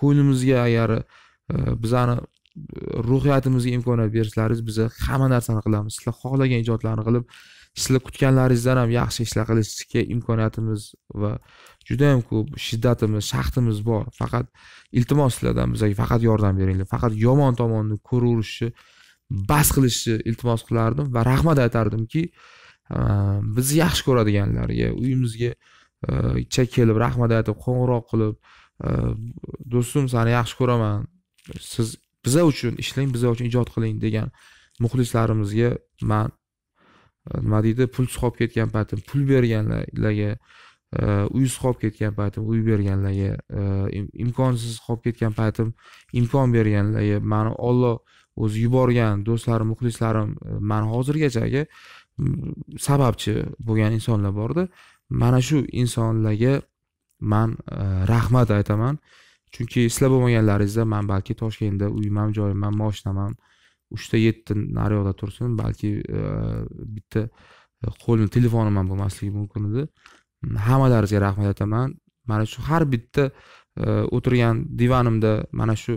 ko'nglimizga agar bizani ruhiyatimizga imkoniyat bersalaringiz biza hamma narsani qilamiz sizlar xohlagan ijodlarni qilib sizlar kutganlaringizdan ham yaxshi ishlar qilishga imkoniyatimiz va judayam ko'p shiddatimiz shaxtimiz bor faqat iltimos sizlardan bizga faqat yordam beringlar faqat yomon tomonni ko'raverishni bas qilishni iltimos qilardim va rahmat aytardimki bizni yaxshi ko'radiganlarga uyimizga cha kelib rahmat aytib qo'ng'iroq qilib do'stim seni yaxshi ko'raman siz biza uchun ishlang biza uchun ijod qiling degan muxlislarimizga man nima deydi pul qolib ketgan patim pul berganlarga e, uy qolib ketgan paytim uy berganlarga e, imkonsiz qolib ketgan paytim imkon berganlarga mani olloh o'zi yuborgan do'stlarim muxlislarim e, mani hozirgachagi sababchi bo'lgan insonlar borda mana shu insonlarga man rahmat aytaman chunki sizlar bo'lmaganlaringizda man balki toshkentda uyim ham joyim ham moshinam ham uchta yetti nariyoqda tursin balki e, bitta e, qo'lni telefonim ham bo'lmasligi mumkin edi mm, hammalaringizga rahmat aytaman mana shu har bitta e, o'tirgan divanimda mana shu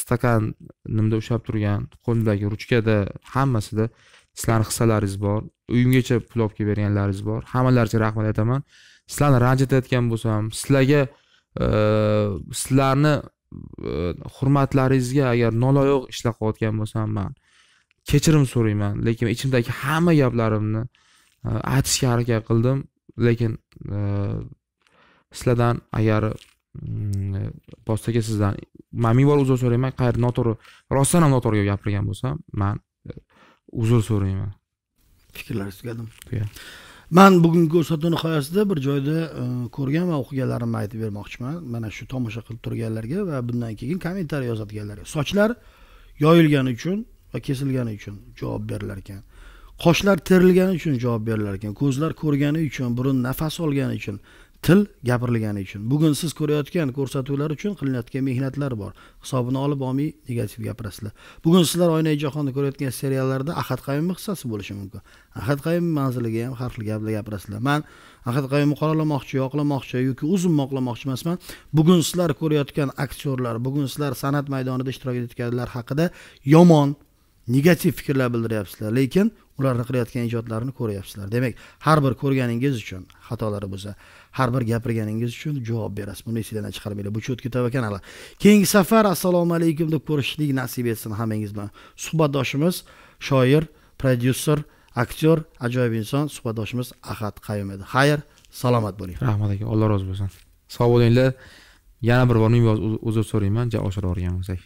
stakan nimda ushlab turgan qo'limdagi ruchkada hammasida sizlarni hissalaringiz bor uyimgacha pul olib kelib berganlaringiz bor hammalaringizga rahmat aytaman sizlarni ranjitayotgan bo'lsam sizlarga sizlarni Э, hurmatlaringizga agar noloyiq ishlar qilayotgan bo'lsam man kechirim so'rayman lekin ichimdagi hamma gaplarimni e, aytishga harakat qildim lekin e, sizlardan agar postaga mm, sizdan man ming bor uzr so'rayman qayer noto'g'ri rostdan ham noto'g'ri gap gapirgan bo'lsam man e, uzr so'rayman fikrlaringiz tugadimi tugadi man bugungi ko'rsatuv nihoyasida bir joyda e, ko'rgan va o'qiganlarimni aytib bermoqchiman mana shu tomosha qilib turganlarga va bundan keyin kommentariy yozadiganlarga sochlar yoyilgani uchun va kesilgani uchun javob berilar ekan qoshlar terilgani uchun javob berilar ekan ko'zlar ko'rgani uchun burun nafas olgani uchun til gapirilgani uchun bugun siz ko'rayotgan ko'rsatuvlar uchun qilinayotgan mehnatlar bor hisobini olib olmay negativ gapirasizlar bugun sizlar oynai jahonni ko'rayotgan seriallarda ahad qayumni hissasi bo'lishi mumkin ahad qayum manziliga ham har xil gaplar gapirasizlar man ahad qayumni qoralamoqchi yoqlamoqchi yoki uzun emasman bugun sizlar ko'rayotgan aktyorlar bugun sizlar san'at maydonida ishtirok etayotganlar haqida yomon negativ fikrlar bildiryapsizlar lekin ularni qilayotgan ijodlarini ko'ryapsizlar demak har bir ko'rganingiz uchun xatolari bo'lsa har bir gapirganingiz uchun javob berasiz buni esingizdan chiqarmanglar bu cho'tki tv keyingi safar assalomu alaykum deb ko'rishlik nasib etsin hammangiz bilan suhbatdoshimiz shoir prodyuser aktyor ajoyib inson suhbatdoshimiz ahad qayum edi xayr salomat bo'ling rahmat aka alloh rozi bo'lsin sog' bo'linglar yana bir bor ming bor uzr so'rayman jalol bo'lsak